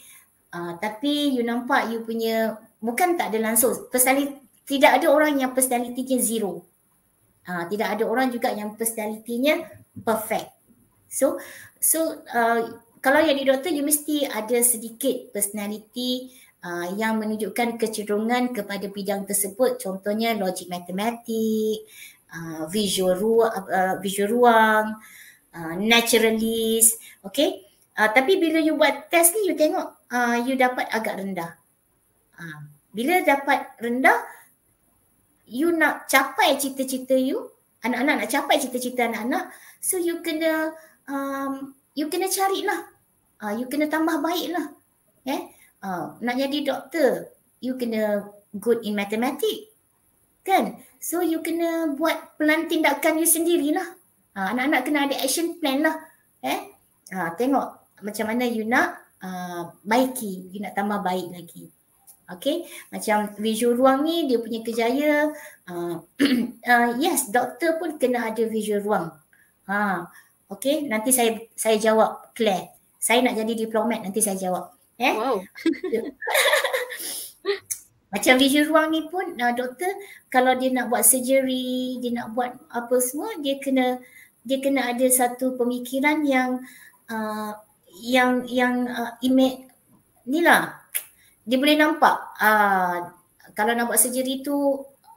Uh, tapi you nampak you punya bukan tak ada langsung. Personality, tidak ada orang yang personalitinya zero. Uh, tidak ada orang juga yang personalitinya perfect. So, so uh, kalau yang di doktor, you mesti ada sedikit personality uh, yang menunjukkan kecenderungan kepada bidang tersebut. Contohnya logik matematik, uh, visual, ru- uh, visual ruang, uh, naturalist, okay. Uh, tapi bila you buat test ni, you tengok uh, you dapat agak rendah. Uh, bila dapat rendah, you nak capai cita-cita you, anak-anak nak capai cita-cita anak-anak, so you kena um, you kena cari lah. Uh, ah, you kena tambah baik lah. Eh? Uh, nak jadi doktor, you kena good in matematik. Kan? So you kena buat pelan tindakan you sendirilah. Uh, anak-anak kena ada action plan lah. Eh? Uh, tengok macam mana you nak uh, baiki, you nak tambah baik lagi. Okay, macam visual ruang ni dia punya kejaya. Uh, uh, yes, doktor pun kena ada visual ruang. Ha. Okay, nanti saya saya jawab Claire. Saya nak jadi diplomat nanti saya jawab. Eh? Wow. *laughs* Macam visual ruang ni pun Nah, uh, doktor kalau dia nak buat surgery, dia nak buat apa semua, dia kena dia kena ada satu pemikiran yang uh, yang yang uh, image ni lah dia boleh nampak uh, kalau nak buat surgery tu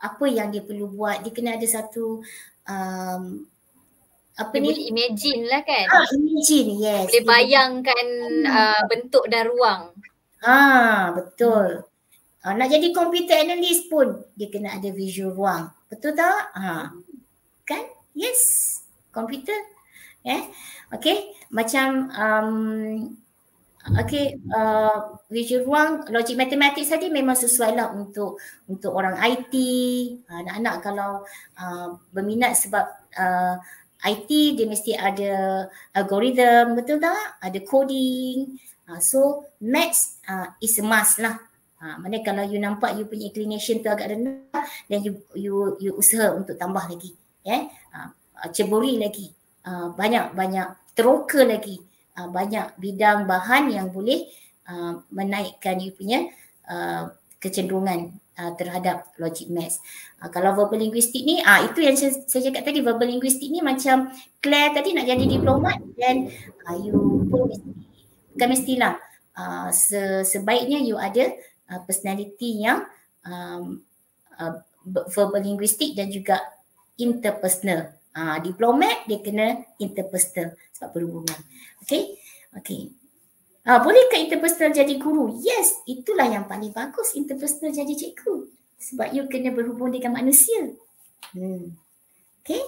apa yang dia perlu buat dia kena ada satu um, apa dia ni boleh imagine lah kan ah, imagine yes boleh bayangkan yes. Hmm. Uh, ah, bentuk dan ruang ah betul hmm. ah, nak jadi computer analyst pun dia kena ada visual ruang betul tak ha ah. kan yes computer eh okey macam um Okay, uh, visual ruang, logik matematik tadi memang sesuai lah untuk untuk orang IT, ah, anak-anak kalau uh, berminat sebab uh, IT dia mesti ada algorithm betul tak? Ada coding. Uh, so maths uh, is a must lah. Uh, mana kalau you nampak you punya inclination tu agak rendah then you you you usaha untuk tambah lagi. Yeah? Eh? Uh, ceburi lagi. Uh, banyak-banyak teroka lagi. Uh, banyak bidang bahan yang boleh uh, menaikkan you punya uh, kecenderungan uh, terhadap logic maths. Uh, kalau verbal linguistik ni uh, itu yang saya, saya cakap tadi verbal linguistik ni macam Claire tadi nak jadi diplomat dan uh, you pun mesti bukan mestilah uh, se, sebaiknya you ada uh, personality yang um, uh, verbal linguistik dan juga interpersonal. Uh, diplomat dia kena interpersonal sebab berhubungan. Okay. Okay. Ha, ah, bolehkah interpersonal jadi guru? Yes, itulah yang paling bagus interpersonal jadi cikgu. Sebab you kena berhubung dengan manusia. Hmm. Okay.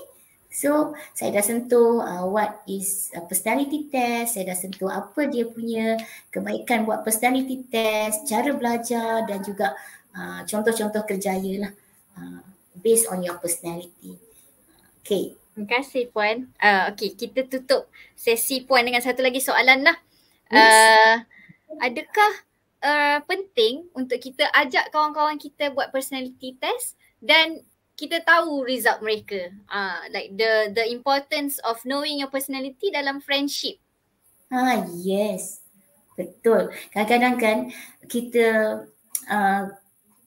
So, saya dah sentuh uh, what is a personality test. Saya dah sentuh apa dia punya kebaikan buat personality test, cara belajar dan juga uh, contoh-contoh kerjaya lah. Uh, based on your personality. Okay. Terima kasih Puan. Uh, okay, kita tutup sesi Puan dengan satu lagi soalan lah uh, adakah uh, penting untuk kita ajak kawan-kawan kita buat personality test dan kita tahu result mereka uh, like the the importance of knowing your personality dalam friendship ah yes betul kadang-kadang kan kita uh,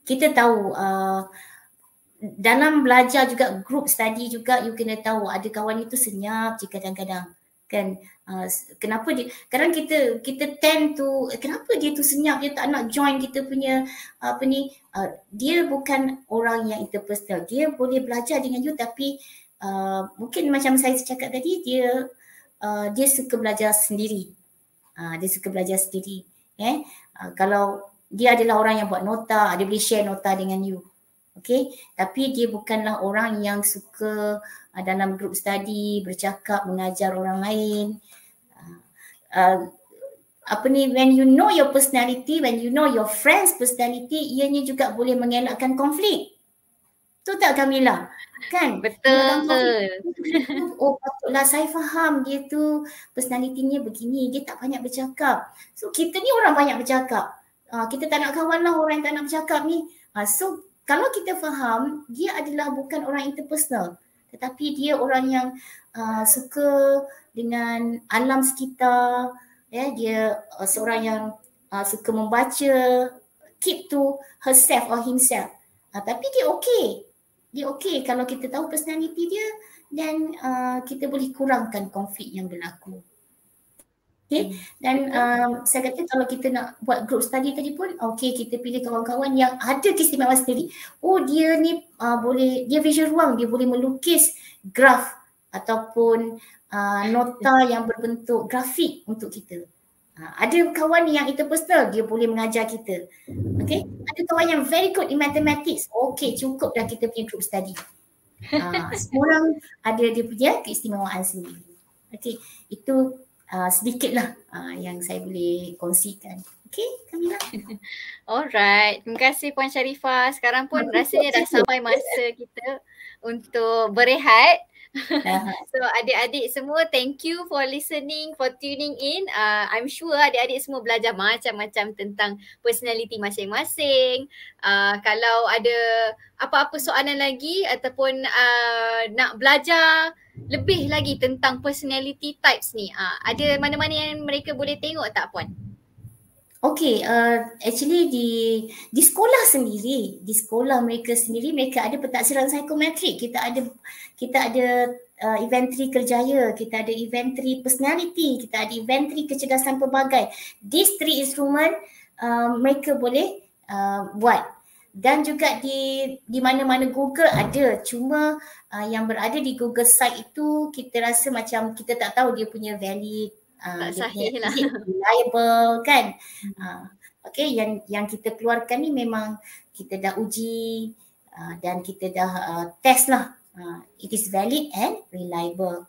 kita tahu uh, dalam belajar juga group study juga you kena tahu ada kawan itu senyap Jika kadang-kadang kan uh, kenapa dia kadang kita kita tend to kenapa dia tu senyap dia tak nak join kita punya uh, apa ni uh, dia bukan orang yang interpersonal dia boleh belajar dengan you tapi uh, mungkin macam saya cakap tadi dia uh, dia suka belajar sendiri uh, dia suka belajar sendiri eh uh, kalau dia adalah orang yang buat nota dia boleh share nota dengan you Okay, tapi dia bukanlah orang yang suka uh, dalam group study, bercakap, mengajar orang lain. Uh, uh, apa ni, when you know your personality, when you know your friend's personality, ianya juga boleh mengelakkan konflik. Betul tak Kamila? Kan? Betul. Konflik, oh patutlah saya faham dia tu personalitinya begini, dia tak banyak bercakap. So kita ni orang banyak bercakap. Uh, kita tak nak kawan lah orang yang tak nak bercakap ni. Uh, so kalau kita faham dia adalah bukan orang interpersonal tetapi dia orang yang uh, suka dengan alam sekitar ya dia uh, seorang yang uh, suka membaca keep to herself or himself uh, tapi dia okay, dia okay kalau kita tahu personality dia dan uh, kita boleh kurangkan konflik yang berlaku Okay. Hmm. Dan um, saya kata kalau kita nak buat group study tadi pun, okay kita pilih kawan-kawan yang ada keistimewaan sendiri. Oh dia ni uh, boleh, dia visual ruang, dia boleh melukis graf ataupun uh, nota yang berbentuk grafik untuk kita. Uh, ada kawan yang interpersonal, dia boleh mengajar kita. Okay. Ada kawan yang very good in mathematics, okay cukup dah kita punya group study. Uh, *laughs* semua orang ada dia punya keistimewaan sendiri. Okay. Itu Ah, sedikitlah uh, yang saya boleh kongsikan. Okay, Kamila. *laughs* Alright, terima kasih Puan Sharifah. Sekarang pun rasanya dah sampai masa kita untuk berehat. Uh-huh. *laughs* so adik-adik semua thank you for listening for tuning in uh, I'm sure adik-adik semua belajar macam-macam tentang personality masing-masing uh, kalau ada apa-apa soalan lagi ataupun uh, nak belajar lebih lagi tentang personality types ni uh, ada mana-mana yang mereka boleh tengok tak puan? Okay, uh, actually di di sekolah sendiri, di sekolah mereka sendiri mereka ada pentaksiran psikometrik. Kita ada kita ada uh, inventory kerjaya, kita ada inventory personality, kita ada inventory kecerdasan pelbagai. These three instrument uh, mereka boleh uh, buat. Dan juga di di mana-mana Google ada. Cuma uh, yang berada di Google site itu kita rasa macam kita tak tahu dia punya valid Ah, sahih lah. Reliable kan. Uh, okay yang yang kita keluarkan ni memang kita dah uji uh, dan kita dah uh, test lah. Uh, it is valid and reliable.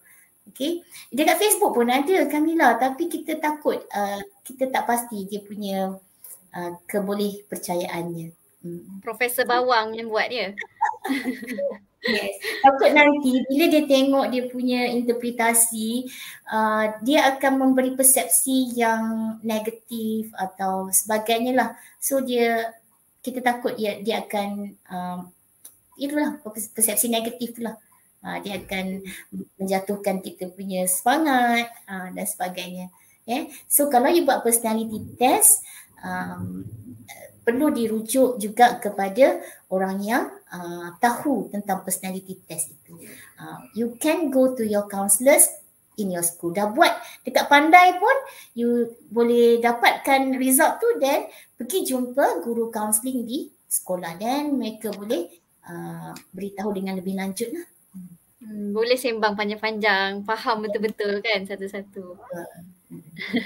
Okay. Dekat Facebook pun ada Kamila tapi kita takut uh, kita tak pasti dia punya uh, keboleh percayaannya. Hmm. Profesor Bawang yang buat dia. *laughs* Yes. Takut nanti bila dia tengok dia punya interpretasi uh, dia akan memberi persepsi yang negatif atau sebagainya lah. So dia kita takut dia dia akan uh, itulah persepsi negatif lah. Uh, dia akan menjatuhkan kita punya semangat uh, dan sebagainya. Yeah. So kalau you buat personality test um, perlu dirujuk juga kepada orang yang Uh, tahu tentang personality test itu. Uh, you can go to your counsellors in your school. Dah buat dekat pandai pun you boleh dapatkan result tu dan pergi jumpa guru counselling di sekolah dan mereka boleh uh, beritahu dengan lebih lanjut lah. Hmm, boleh sembang panjang-panjang. Faham betul-betul kan satu-satu. Uh. *laughs*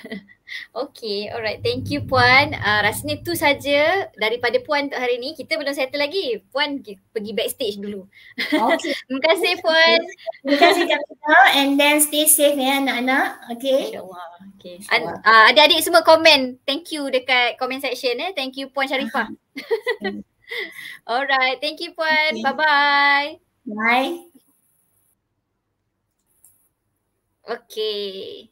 okay, alright. Thank you Puan. Uh, rasanya tu saja daripada Puan untuk hari ini. Kita belum settle lagi. Puan pergi backstage dulu. Okay. *laughs* Terima kasih Puan. Terima kasih Jakarta and then stay safe ya anak-anak. Okay. okay. Uh, adik-adik semua komen. Thank you dekat comment section eh. Thank you Puan Sharifah. *laughs* alright. Thank you Puan. Okay. Bye-bye. Bye. Okay.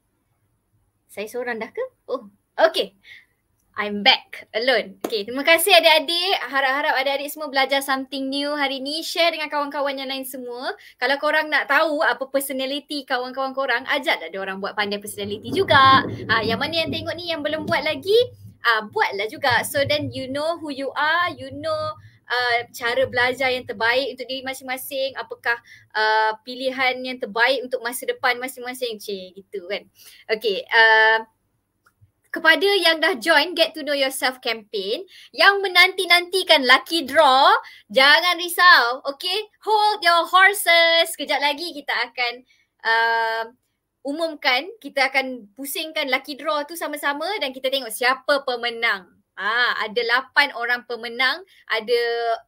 Saya seorang dah ke? Oh, okay. I'm back alone. Okay, terima kasih adik-adik. Harap-harap adik-adik semua belajar something new hari ni. Share dengan kawan-kawan yang lain semua. Kalau korang nak tahu apa personality kawan-kawan korang, ajak dah orang buat pandai personality juga. Ha, yang mana yang tengok ni yang belum buat lagi, ah buatlah juga. So then you know who you are, you know Uh, cara belajar yang terbaik untuk diri masing-masing apakah uh, pilihan yang terbaik untuk masa depan masing-masing cik gitu kan okey uh, kepada yang dah join Get to Know Yourself campaign yang menanti-nantikan lucky draw jangan risau okay hold your horses kejap lagi kita akan uh, umumkan kita akan pusingkan lucky draw tu sama-sama dan kita tengok siapa pemenang Ah, ada lapan orang pemenang, ada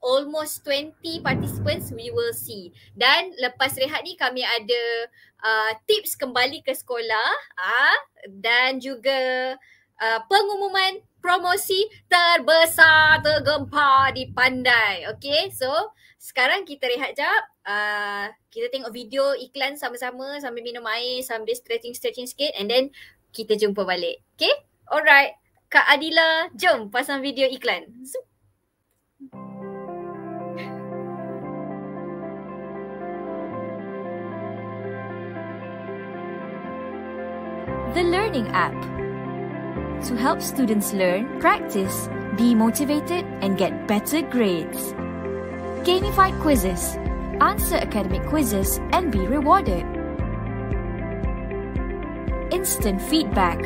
almost twenty participants we will see. Dan lepas rehat ni kami ada uh, tips kembali ke sekolah ah dan juga uh, pengumuman promosi terbesar tergempar di pandai. Okay, so sekarang kita rehat jap. Uh, kita tengok video iklan sama-sama sambil minum air, sambil stretching-stretching sikit and then kita jumpa balik. Okay, alright. Kak Adila, jom pasang video iklan. The Learning App to help students learn, practice, be motivated and get better grades. Gamified quizzes. Answer academic quizzes and be rewarded. Instant feedback.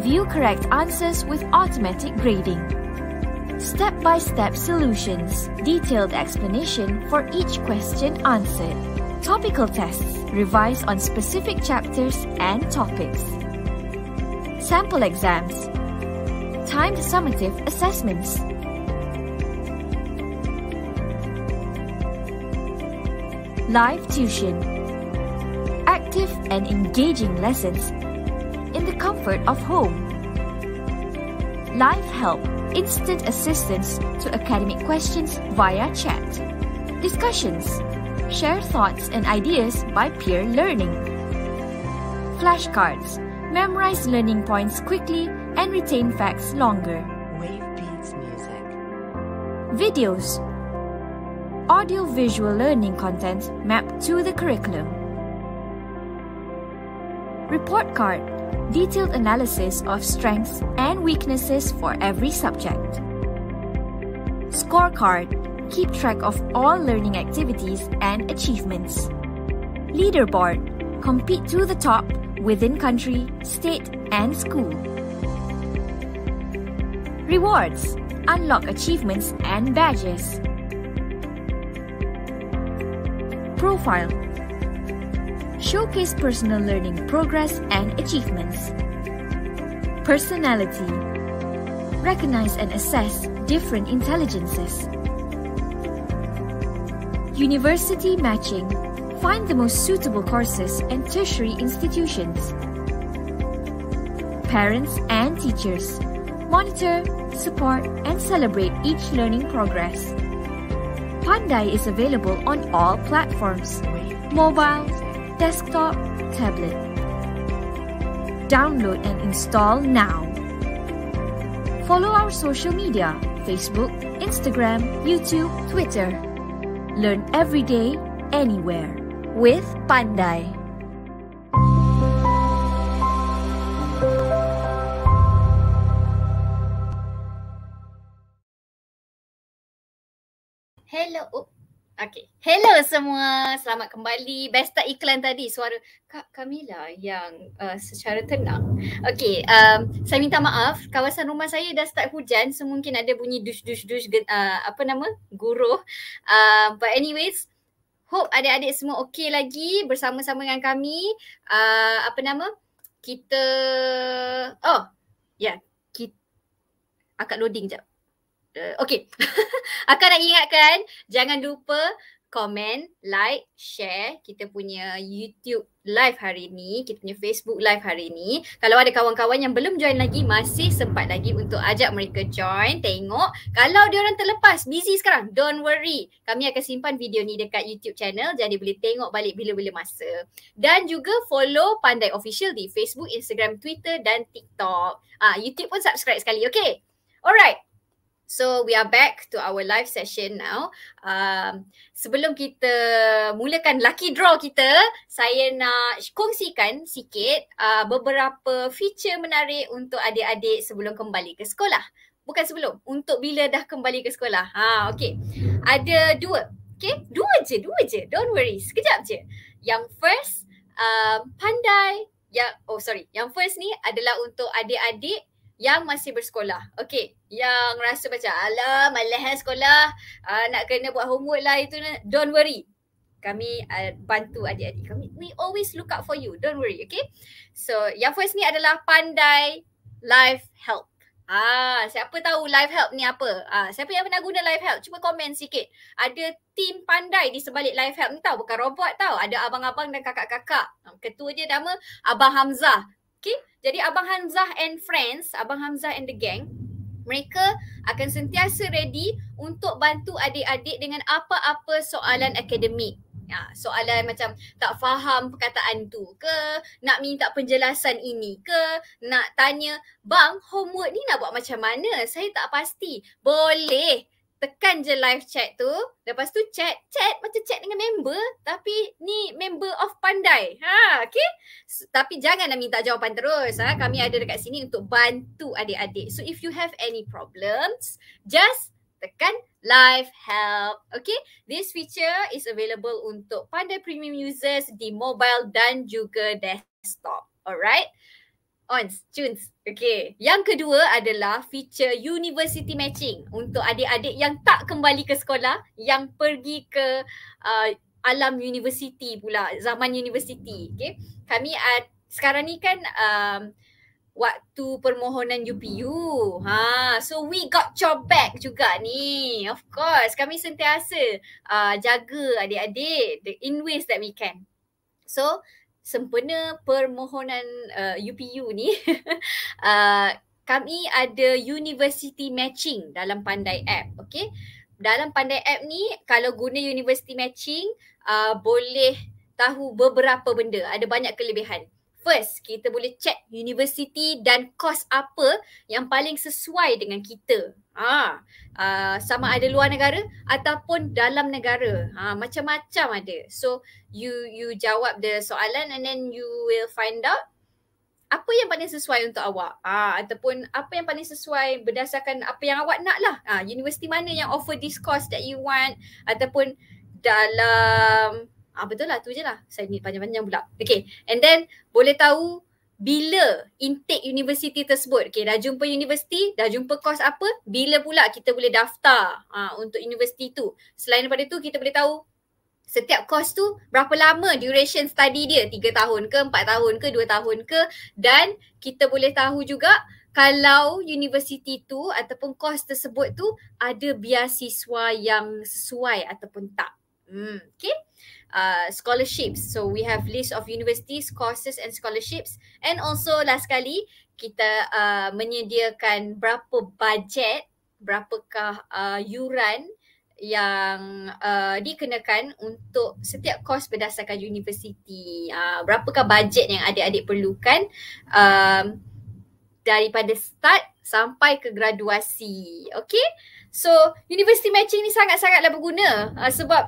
View correct answers with automatic grading. Step-by-step -step solutions, detailed explanation for each question answered. Topical tests, revise on specific chapters and topics. Sample exams, timed summative assessments, live tuition, active and engaging lessons in the comfort of home. Live Help instant assistance to academic questions via chat. Discussions share thoughts and ideas by peer learning. Flashcards memorize learning points quickly and retain facts longer. Wave beats music. Videos audio visual learning content mapped to the curriculum. Report card, detailed analysis of strengths and weaknesses for every subject. Scorecard, keep track of all learning activities and achievements. Leaderboard, compete to the top within country, state, and school. Rewards, unlock achievements and badges. Profile, showcase personal learning progress and achievements. Personality Recognize and assess different intelligences. University matching Find the most suitable courses and tertiary institutions. Parents and teachers Monitor, support, and celebrate each learning progress. Pandai is available on all platforms mobile, desktop, tablet. Download and install now. Follow our social media Facebook, Instagram, YouTube, Twitter. Learn every day, anywhere with Pandai. semua. Selamat kembali. Best tak iklan tadi suara Kak Camilla yang uh, secara tenang. Okay, um, saya minta maaf. Kawasan rumah saya dah start hujan. So mungkin ada bunyi dus-dus-dus uh, apa nama? Guruh. Uh, but anyways, hope adik-adik semua okay lagi bersama-sama dengan kami. Uh, apa nama? Kita... Oh, ya. Yeah. Kita... Akak loading jap. Uh, okay. *laughs* Akak nak ingatkan, jangan lupa komen, like, share kita punya YouTube live hari ini. kita punya Facebook live hari ini. Kalau ada kawan-kawan yang belum join lagi, masih sempat lagi untuk ajak mereka join, tengok. Kalau dia orang terlepas, busy sekarang, don't worry. Kami akan simpan video ni dekat YouTube channel jadi boleh tengok balik bila-bila masa. Dan juga follow Pandai Official di Facebook, Instagram, Twitter dan TikTok. Ah, YouTube pun subscribe sekali, okay? Alright, So we are back to our live session now. Um, sebelum kita mulakan lucky draw kita, saya nak kongsikan sikit uh, beberapa feature menarik untuk adik-adik sebelum kembali ke sekolah. Bukan sebelum, untuk bila dah kembali ke sekolah. Ha, okay. Ada dua. Okay, dua je, dua je. Don't worry, sekejap je. Yang first, uh, pandai. Yang, oh sorry, yang first ni adalah untuk adik-adik yang masih bersekolah. Okay, yang rasa macam alah malah eh sekolah, uh, nak kena buat homework lah itu, don't worry. Kami uh, bantu adik-adik kami. We always look out for you, don't worry, okay. So, yang first ni adalah pandai life help. Ah, siapa tahu life help ni apa? Ah, siapa yang pernah guna life help? Cuba komen sikit. Ada tim pandai di sebalik life help ni tau, bukan robot tau. Ada abang-abang dan kakak-kakak. Ketua dia nama Abang Hamzah. Okay, jadi Abang Hamzah and friends, Abang Hamzah and the gang, mereka akan sentiasa ready untuk bantu adik-adik dengan apa-apa soalan akademik. Ya, soalan macam tak faham perkataan tu ke, nak minta penjelasan ini ke, nak tanya, bang homework ni nak buat macam mana? Saya tak pasti. Boleh tekan je live chat tu lepas tu chat chat macam chat dengan member tapi ni member of pandai ha okey so, tapi jangan nak minta jawapan terus ha kami ada dekat sini untuk bantu adik-adik so if you have any problems just tekan live help okay? this feature is available untuk pandai premium users di mobile dan juga desktop alright Ons, tunes, Okay. Yang kedua adalah feature university matching untuk adik-adik yang tak kembali ke sekolah, yang pergi ke uh, alam universiti pula, zaman universiti. Okay. Kami uh, sekarang ni kan um, waktu permohonan UPU. Ha, so we got your back juga ni. Of course, kami sentiasa uh, jaga adik-adik the in ways that we can. So, sempena permohonan uh, UPU ni *laughs* uh, kami ada university matching dalam pandai app okey dalam pandai app ni kalau guna university matching uh, boleh tahu beberapa benda ada banyak kelebihan first kita boleh check university dan course apa yang paling sesuai dengan kita. Ha, ah, ha, uh, sama ada luar negara ataupun dalam negara. Ha, macam-macam ada. So you you jawab the soalan and then you will find out apa yang paling sesuai untuk awak. Ah, ha, ataupun apa yang paling sesuai berdasarkan apa yang awak nak lah. Ah, ha, universiti mana yang offer this course that you want ataupun dalam Ah uh, betul lah tu je lah. Saya ni panjang-panjang pula. Okay. And then boleh tahu bila intake universiti tersebut. Okay dah jumpa universiti, dah jumpa kos apa, bila pula kita boleh daftar uh, untuk universiti tu. Selain daripada tu kita boleh tahu setiap kos tu berapa lama duration study dia. tiga tahun ke, empat tahun ke, dua tahun ke dan kita boleh tahu juga kalau universiti tu ataupun kos tersebut tu ada biasiswa yang sesuai ataupun tak. Hmm, okay. Uh, scholarships. So we have list of universities, courses and scholarships. And also last kali kita uh, menyediakan berapa budget, berapakah uh, yuran yang uh, dikenakan untuk setiap kos berdasarkan universiti. Uh, berapakah budget yang adik-adik perlukan um, daripada start sampai ke graduasi. Okay? So, university matching ni sangat-sangatlah berguna uh, sebab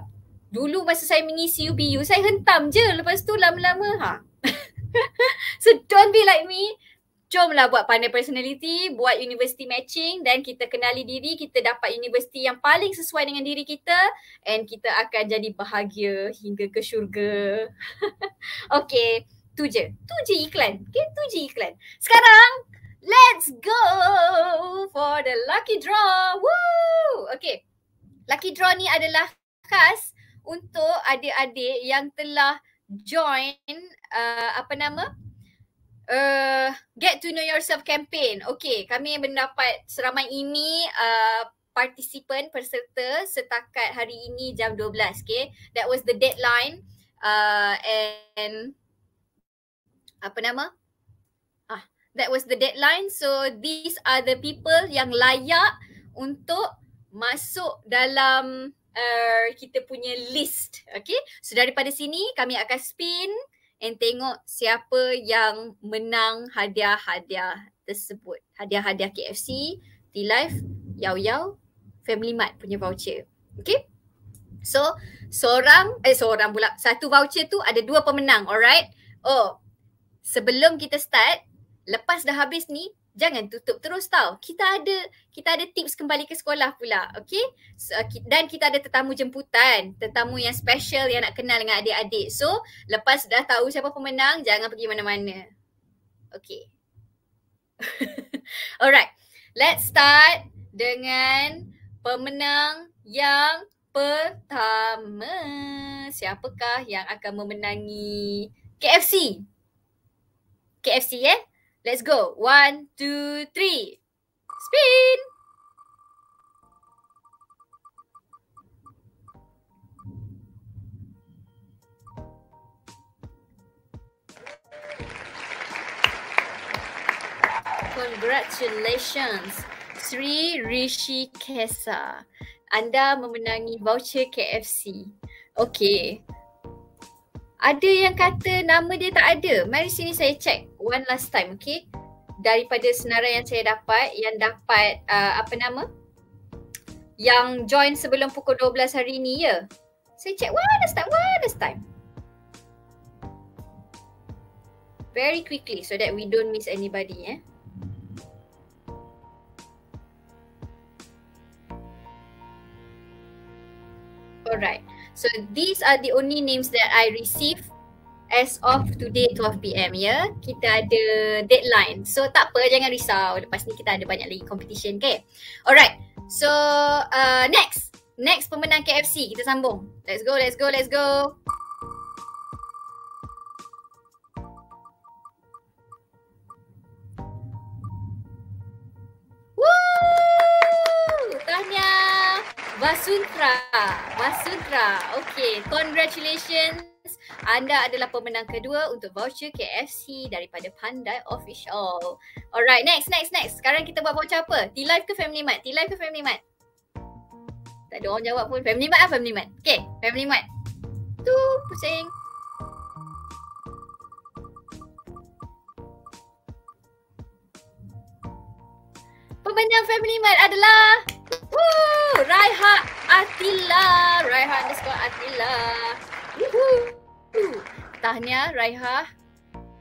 Dulu masa saya mengisi UPU, saya hentam je. Lepas tu lama-lama, ha. *laughs* so don't be like me. Jomlah buat pandai personality, buat university matching dan kita kenali diri, kita dapat universiti yang paling sesuai dengan diri kita and kita akan jadi bahagia hingga ke syurga. *laughs* okay, tu je. Tu je iklan. Okay, tu je iklan. Sekarang, let's go for the lucky draw. Woo! Okay, lucky draw ni adalah khas untuk adik-adik yang telah join uh, apa nama uh, get to know yourself campaign. Okay, kami mendapat seramai ini uh, participant peserta setakat hari ini jam 12 okay that was the deadline uh, and apa nama ah that was the deadline so these are the people yang layak untuk masuk dalam uh, kita punya list. Okay. So daripada sini kami akan spin and tengok siapa yang menang hadiah-hadiah tersebut. Hadiah-hadiah KFC, T-Life, Yau Yau, Family Mart punya voucher. Okay. So seorang, eh seorang pula. Satu voucher tu ada dua pemenang. Alright. Oh. Sebelum kita start, lepas dah habis ni, jangan tutup terus tau. Kita ada kita ada tips kembali ke sekolah pula. Okay? So, dan kita ada tetamu jemputan. Tetamu yang special yang nak kenal dengan adik-adik. So, lepas dah tahu siapa pemenang, jangan pergi mana-mana. Okay. *laughs* Alright. Let's start dengan pemenang yang pertama. Siapakah yang akan memenangi KFC? KFC, ya? Eh? Let's go. One, two, three. Spin! Congratulations. Sri Rishi Kesa. Anda memenangi voucher KFC. Okay. Ada yang kata nama dia tak ada. Mari sini saya check one last time, okay? Daripada senarai yang saya dapat, yang dapat uh, apa nama? Yang join sebelum pukul 12 hari ni, ya? Saya check one last time, one last time. Very quickly so that we don't miss anybody, eh? Alright. So these are the only names that I receive as of today 12 pm ya. Yeah? Kita ada deadline. So tak apa jangan risau. Lepas ni kita ada banyak lagi competition ke. Okay? Alright. So uh, next. Next pemenang KFC kita sambung. Let's go, let's go, let's go. Basutra, Basutra, Okay. Congratulations. Anda adalah pemenang kedua untuk voucher KFC daripada Pandai Official. Alright, next, next, next. Sekarang kita buat voucher apa? T-Live ke Family Mart? T-Live ke Family Mart? Tak ada orang jawab pun. Family Mart lah Family Mart. Okay, Family Mart. Tu, pusing. Pemenang Family Mart adalah... Woo! Raiha Atila. Raiha underscore Atila. Woohoo! Tahniah Raiha.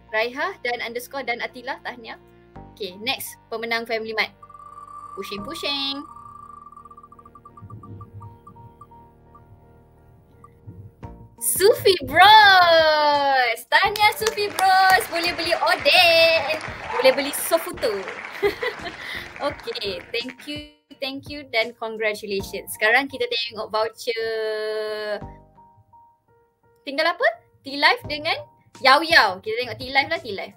Raiha dan underscore dan Atila. Tahniah. Okay, next. Pemenang Family Mart. Pushing-pushing. Sufi Bros. Tahniah Sufi Bros. Boleh beli Oden. Boleh beli Sofuto. *laughs* okay, thank you thank you dan congratulations. Sekarang kita tengok voucher tinggal apa? t live dengan Yau Yau. Kita tengok t live lah t live.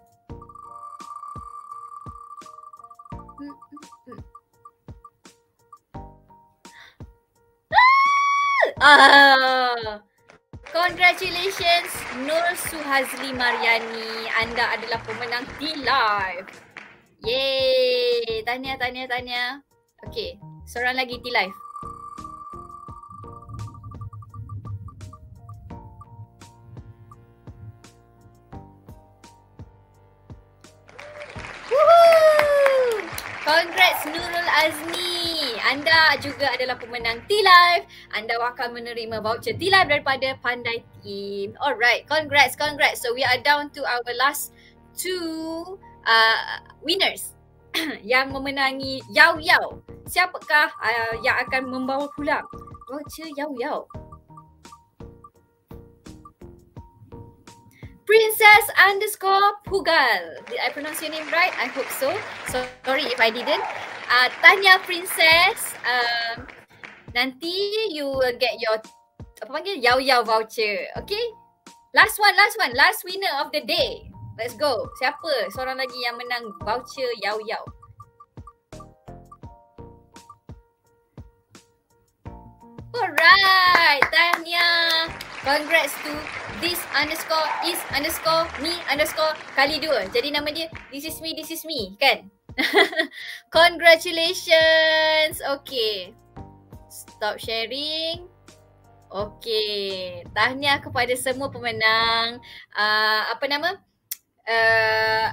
Ah. Congratulations Nur Suhazli Mariani. Anda adalah pemenang T-Live. Yeay, tahniah tahniah tahniah. Okay, seorang lagi di live. Congrats Nurul Azmi. Anda juga adalah pemenang T-Live. Anda akan menerima voucher T-Live daripada Pandai Team. Alright, congrats, congrats. So we are down to our last two uh, winners. *coughs* yang memenangi Yau Yau. Siapakah uh, yang akan membawa pulang voucher Yau Yau? Princess underscore Pugal. Did I pronounce your name right? I hope so. Sorry if I didn't. Uh, tanya Princess. Uh, nanti you will get your apa panggil Yau Yau voucher. Okay? Last one, last one. Last winner of the day. Let's go. Siapa seorang lagi yang menang voucher Yau Yau? Alright, tanya. Congrats to this underscore is underscore me underscore kali dua. Jadi nama dia this is me, this is me, kan? *laughs* Congratulations. Okay. Stop sharing. Okay. Tahniah kepada semua pemenang. Uh, Apa nama? Eh,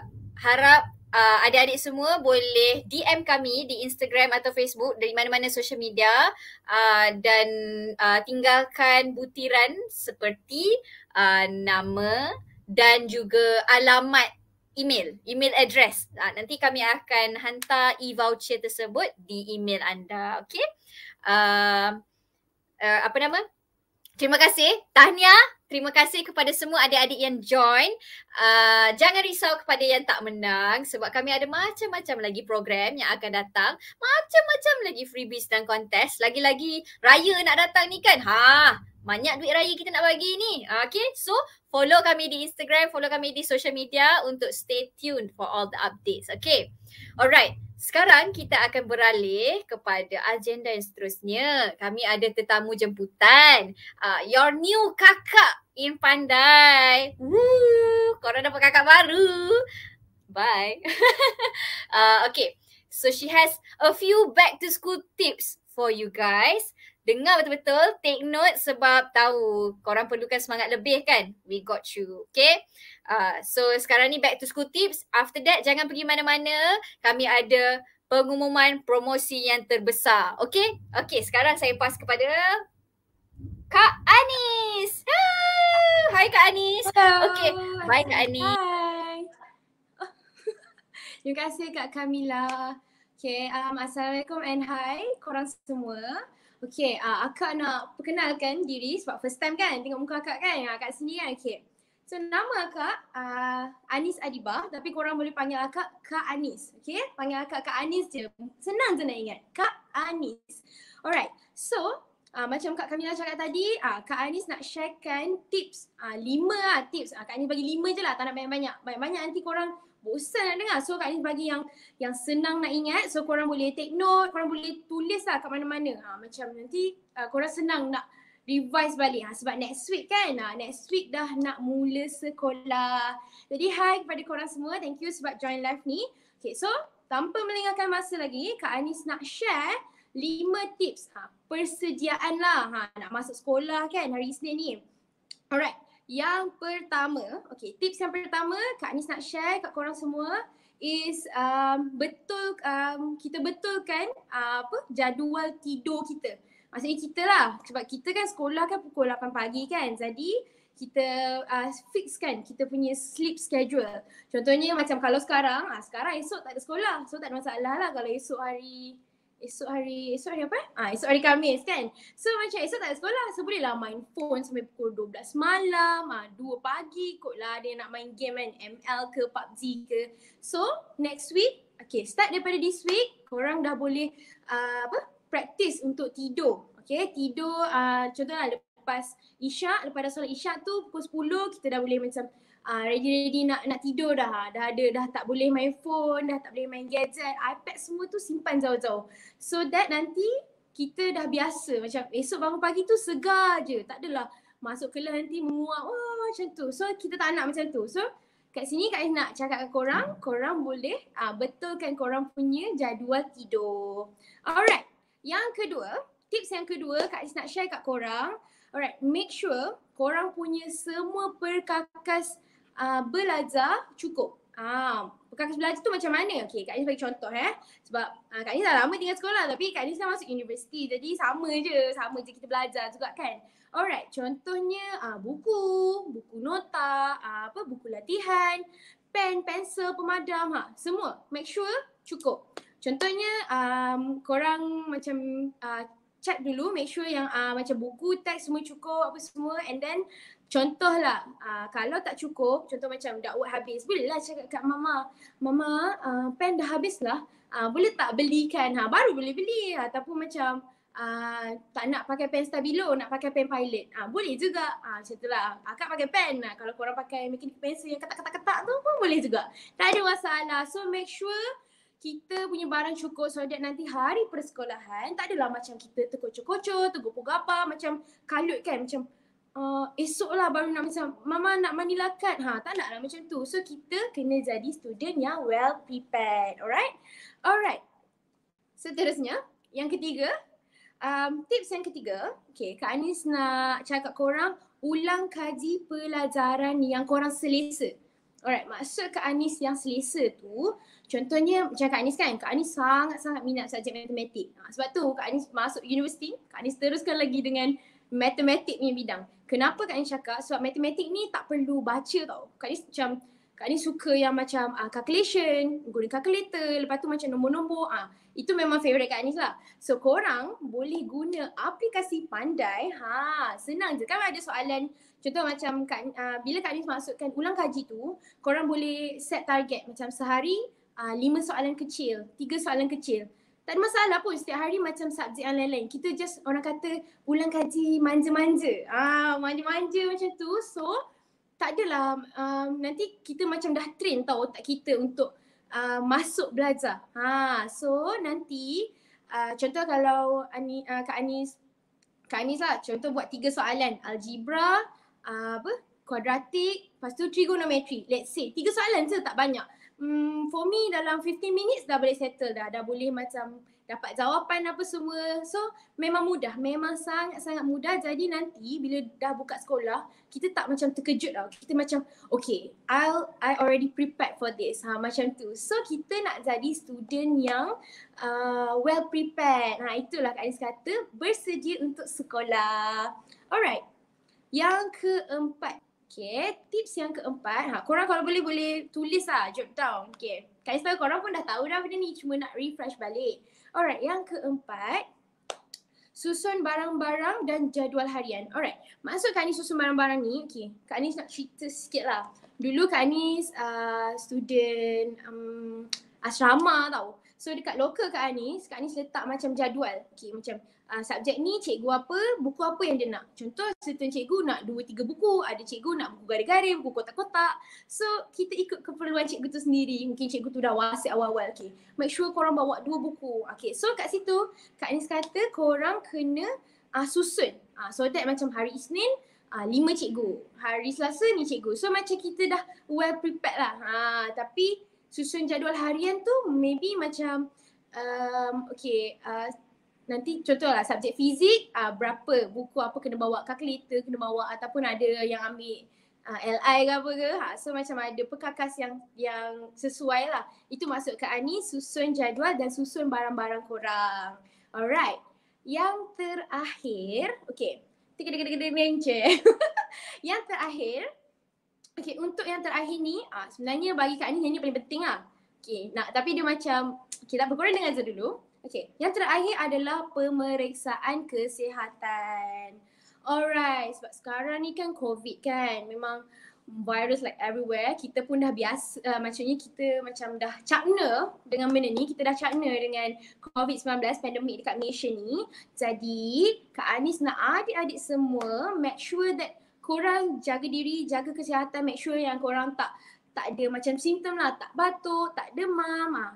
harap uh, adik-adik semua boleh DM kami di Instagram atau Facebook dari mana-mana social media uh, dan uh, tinggalkan butiran seperti uh, nama dan juga alamat email, email address. Uh, nanti kami akan hantar e-voucher tersebut di email anda, okey? Uh, uh, apa nama? Terima kasih. Tahniah. Terima kasih kepada semua adik-adik yang join. Uh, jangan risau kepada yang tak menang sebab kami ada macam-macam lagi program yang akan datang. Macam-macam lagi freebies dan kontes. Lagi-lagi raya nak datang ni kan. Ha, banyak duit raya kita nak bagi ni. Okay, so follow kami di Instagram, follow kami di social media untuk stay tuned for all the updates. Okay, alright. Sekarang kita akan beralih kepada agenda yang seterusnya. Kami ada tetamu jemputan. Uh, your new kakak in pandai. Woo! Korang dapat kakak baru. Bye. uh, *laughs* okay. So she has a few back to school tips for you guys. Dengar betul-betul, take note sebab tahu korang perlukan semangat lebih kan? We got you, okay? Uh, so sekarang ni back to school tips. After that jangan pergi mana-mana. Kami ada pengumuman promosi yang terbesar, okay? Okay, sekarang saya pass kepada Kak Anis. Hai Kak Anis. Hello. Okay, bye Kak Anis. Hai. *laughs* Terima kasih Kak Kamila. Okay, um, Assalamualaikum and hi korang semua. Okay, uh, ah, akak nak perkenalkan diri sebab first time kan tengok muka akak kan yang ah, akak sini kan. Okay. So nama akak uh, Anis Adiba tapi korang boleh panggil akak Kak Anis. Okay, panggil akak Kak Anis je. Senang je nak ingat. Kak Anis. Alright, so Uh, macam Kak Kamila cakap tadi, uh, Kak Anis nak sharekan tips. Uh, lima lah tips. Uh, Kak Anis bagi lima je lah, tak nak banyak-banyak. Banyak-banyak nanti korang bosan nak dengar. So Kak Liz bagi yang yang senang nak ingat. So korang boleh take note, korang boleh tulis lah kat mana-mana. Ha, macam nanti uh, korang senang nak revise balik. Ha, sebab next week kan, ha, next week dah nak mula sekolah. Jadi hi kepada korang semua. Thank you sebab join live ni. Okay so tanpa melengahkan masa lagi, Kak Anis nak share lima tips ha, persediaan lah ha, nak masuk sekolah kan hari Isnin ni. Alright, yang pertama, okay, tips yang pertama Kak Anis nak share kat korang semua is um, betul um, kita betulkan uh, apa jadual tidur kita. Maksudnya kita lah sebab kita kan sekolah kan pukul 8 pagi kan. Jadi kita uh, fix kan kita punya sleep schedule. Contohnya macam kalau sekarang, uh, sekarang esok tak ada sekolah. So tak ada masalah lah kalau esok hari esok hari esok hari apa? Ah esok hari Khamis kan. So macam esok tak sekolah. So boleh lah main phone sampai pukul 12 malam, ah 2 pagi kot lah dia nak main game kan ML ke PUBG ke. So next week, okay start daripada this week, korang dah boleh uh, apa? practice untuk tidur. Okay, tidur uh, contohlah lepas isyak, lepas dah solat isyak tu pukul 10 kita dah boleh macam uh, ready-ready nak nak tidur dah. Dah ada dah tak boleh main phone, dah tak boleh main gadget, iPad semua tu simpan jauh-jauh. So that nanti kita dah biasa macam esok bangun pagi tu segar je. Tak adalah masuk kelas nanti menguap wah macam tu. So kita tak nak macam tu. So kat sini Kak Is nak cakap kat korang, hmm. korang boleh uh, betulkan korang punya jadual tidur. Alright. Yang kedua, tips yang kedua Kak Is nak share kat korang. Alright, make sure korang punya semua perkakas uh, belajar cukup. Ah, bekas belajar tu macam mana? Okey, Kak Nis bagi contoh eh. Sebab uh, Kak Nis dah lama tinggal sekolah tapi Kak Nis dah masuk universiti. Jadi sama je, sama je kita belajar juga kan. Alright, contohnya uh, buku, buku nota, uh, apa buku latihan, pen, pensel, pemadam, ha, semua make sure cukup. Contohnya um, korang macam uh, check dulu, make sure yang uh, macam buku, teks semua cukup apa semua and then Contohlah, uh, kalau tak cukup, contoh macam dakwah habis, bolehlah cakap kat mama, mama uh, pen dah habislah, uh, boleh tak belikan, ha, baru boleh beli ataupun macam uh, tak nak pakai pen stabilo, nak pakai pen pilot, uh, boleh juga uh, macam itulah, akak pakai pen, uh, kalau korang pakai mechanical pencil yang ketak-ketak-ketak tu pun boleh juga tak ada masalah, so make sure kita punya barang cukup so that nanti hari persekolahan tak adalah macam kita terkocok-kocok, tergopoh-gapah macam kalut kan macam uh, esok lah baru nak macam mama nak mandi lakat. Ha, tak nak lah macam tu. So kita kena jadi student yang well prepared. Alright? Alright. Seterusnya, yang ketiga, um, tips yang ketiga, okay, Kak Anis nak cakap korang ulang kaji pelajaran yang korang selesa. Alright, maksud Kak Anis yang selesa tu, contohnya macam Kak Anis kan, Kak Anis sangat-sangat minat subjek matematik. Ha, sebab tu Kak Anis masuk universiti, Kak Anis teruskan lagi dengan matematik punya bidang. Kenapa Kak Ni cakap? Sebab matematik ni tak perlu baca tau. Kak Ni macam Kak Ni suka yang macam uh, calculation, guna calculator, lepas tu macam nombor-nombor. Ah, uh, itu memang favorite Kak Ni lah. So korang boleh guna aplikasi pandai. Ha, senang je. Kan ada soalan contoh macam Kak, uh, bila Kak Ni masukkan ulang kaji tu, korang boleh set target macam sehari uh, lima soalan kecil, tiga soalan kecil tak ada masalah pun setiap hari macam subjek yang lain-lain. Kita just orang kata pulang kaji manja-manja. Ah, manja-manja macam tu. So tak adalah um, nanti kita macam dah train tau otak kita untuk uh, masuk belajar. Ha, so nanti uh, contoh kalau Ani, uh, Kak Anis Kak Anis lah contoh buat tiga soalan. Algebra, uh, apa? Kuadratik, lepas tu trigonometri. Let's say tiga soalan je tak banyak um, for me dalam 15 minutes dah boleh settle dah dah boleh macam dapat jawapan apa semua so memang mudah memang sangat-sangat mudah jadi nanti bila dah buka sekolah kita tak macam terkejut tau kita macam okay I'll I already prepared for this ha macam tu so kita nak jadi student yang uh, well prepared ha itulah Kak Anis kata bersedia untuk sekolah alright yang keempat Okay, tips yang keempat. Ha, korang kalau boleh, boleh tulis lah, jot down. Okay, kan sebab korang pun dah tahu dah benda ni, cuma nak refresh balik. Alright, yang keempat. Susun barang-barang dan jadual harian. Alright, maksud Kak Anis susun barang-barang ni, okay. Kak Anis nak cerita sikit lah. Dulu Kak Anis uh, student um, asrama tau. So dekat lokal Kak Anis, Kak Anis letak macam jadual. Okay, macam uh, subjek ni cikgu apa, buku apa yang dia nak. Contoh certain cikgu nak dua tiga buku, ada cikgu nak buku garis-garis, buku kotak-kotak. So kita ikut keperluan cikgu tu sendiri. Mungkin cikgu tu dah wasi awal-awal. Okay. Make sure korang bawa dua buku. Okay. So kat situ, Kak Anis kata korang kena uh, susun. Uh, so that macam hari Isnin, Uh, lima cikgu. Hari Selasa ni cikgu. So macam kita dah well prepared lah. Ha, tapi susun jadual harian tu maybe macam um, okay uh, nanti contohlah subjek fizik uh, berapa buku apa kena bawa kalkulator kena bawa ataupun ada yang ambil uh, ah, LI ke apa ke ha, so macam ada perkakas yang yang sesuai lah itu masuk ke Ani susun jadual dan susun barang-barang korang alright yang terakhir okay tiga tiga tiga tiga yang terakhir okay untuk yang terakhir ni uh, sebenarnya bagi Kak Ani yang ni paling penting lah okay nak tapi dia macam kita okay, tak apa korang dulu Okay, yang terakhir adalah pemeriksaan kesihatan. Alright, sebab sekarang ni kan COVID kan, memang virus like everywhere. Kita pun dah biasa, uh, macamnya kita macam dah cakna dengan benda ni. Kita dah cakna dengan COVID-19 pandemik dekat Malaysia ni. Jadi, Kak Anis nak adik-adik semua make sure that korang jaga diri, jaga kesihatan, make sure yang korang tak tak ada macam simptom lah, tak batuk, tak demam. Ah.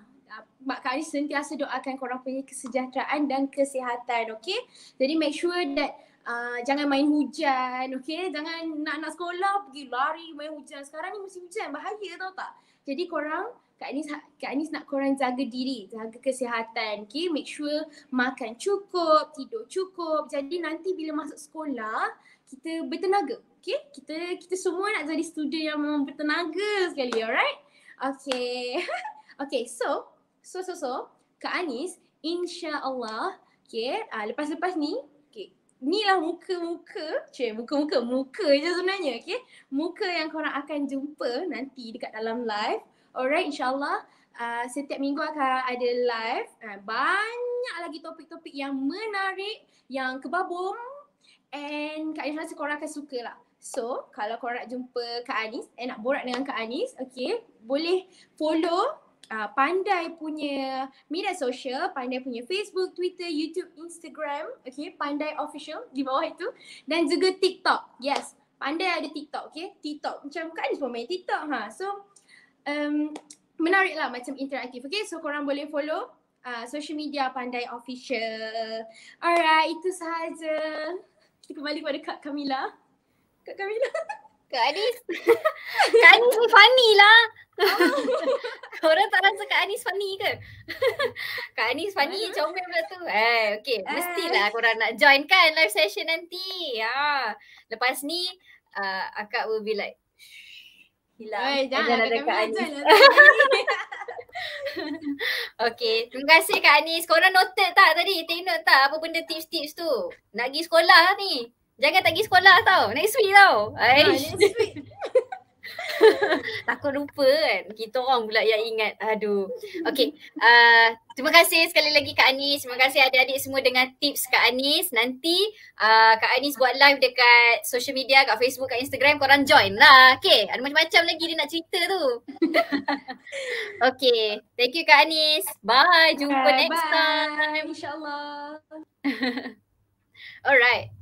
Mak Kari sentiasa doakan korang punya kesejahteraan dan kesihatan, okay? Jadi make sure that uh, jangan main hujan, okay? Jangan nak nak sekolah pergi lari main hujan. Sekarang ni musim hujan, bahaya tau tak? Jadi korang Kak Anis, Kak Anis nak korang jaga diri, jaga kesihatan, okay? Make sure makan cukup, tidur cukup. Jadi nanti bila masuk sekolah, kita bertenaga, okay? Kita kita semua nak jadi student yang bertenaga sekali, alright? Okay. *laughs* okay, so So, so, so, Kak Anis, insyaAllah, okay, uh, ah, lepas-lepas ni, okay, ni lah muka-muka, cik, muka-muka, muka je sebenarnya, okay, muka yang korang akan jumpa nanti dekat dalam live. Alright, insyaAllah, uh, setiap minggu akan ada live, uh, banyak lagi topik-topik yang menarik, yang kebabum, and Kak Anis rasa korang akan suka lah. So, kalau korang nak jumpa Kak Anis, eh, nak borak dengan Kak Anis, okay, boleh follow uh, pandai punya media sosial, pandai punya Facebook, Twitter, YouTube, Instagram, okay, pandai official di bawah itu dan juga TikTok. Yes, pandai ada TikTok, okay? TikTok macam kan semua main TikTok ha. So um, menarik lah macam interaktif, okay? So korang boleh follow uh, social media pandai official. Alright, itu sahaja. Kita kembali kepada Kak Camilla. Kak Camilla. *laughs* Kak Anis. *laughs* Kak Anis ni funny lah. Oh. *laughs* Korang tak rasa Kak Anis funny ke? *laughs* Kak Anis funny, uh-huh. comel pula tu. Eh, okay. Ah. Mestilah uh. korang nak join kan live session nanti. Ya. Lepas ni, uh, Akak will be like, Hilang. Jangan ada Kak Anis. okay. Terima kasih Kak Anis. Korang noted tak tadi? Tengok tak apa benda tips-tips tu? Nak pergi sekolah ni. Jangan tak pergi sekolah tau. Next week tau. Ah, Aish. Ha, *laughs* Takut lupa kan. Kita orang pula yang ingat. Aduh. Okay. Uh, ah, terima kasih sekali lagi Kak Anis. Terima kasih adik-adik semua dengan tips Kak Anis. Nanti uh, Kak Anis buat live dekat social media, kat Facebook, kat Instagram. Korang join lah. Okay. Ada macam-macam lagi dia nak cerita tu. *laughs* okay. Thank you Kak Anis. Bye. Jumpa okay, next bye. time. InsyaAllah. *laughs* Alright.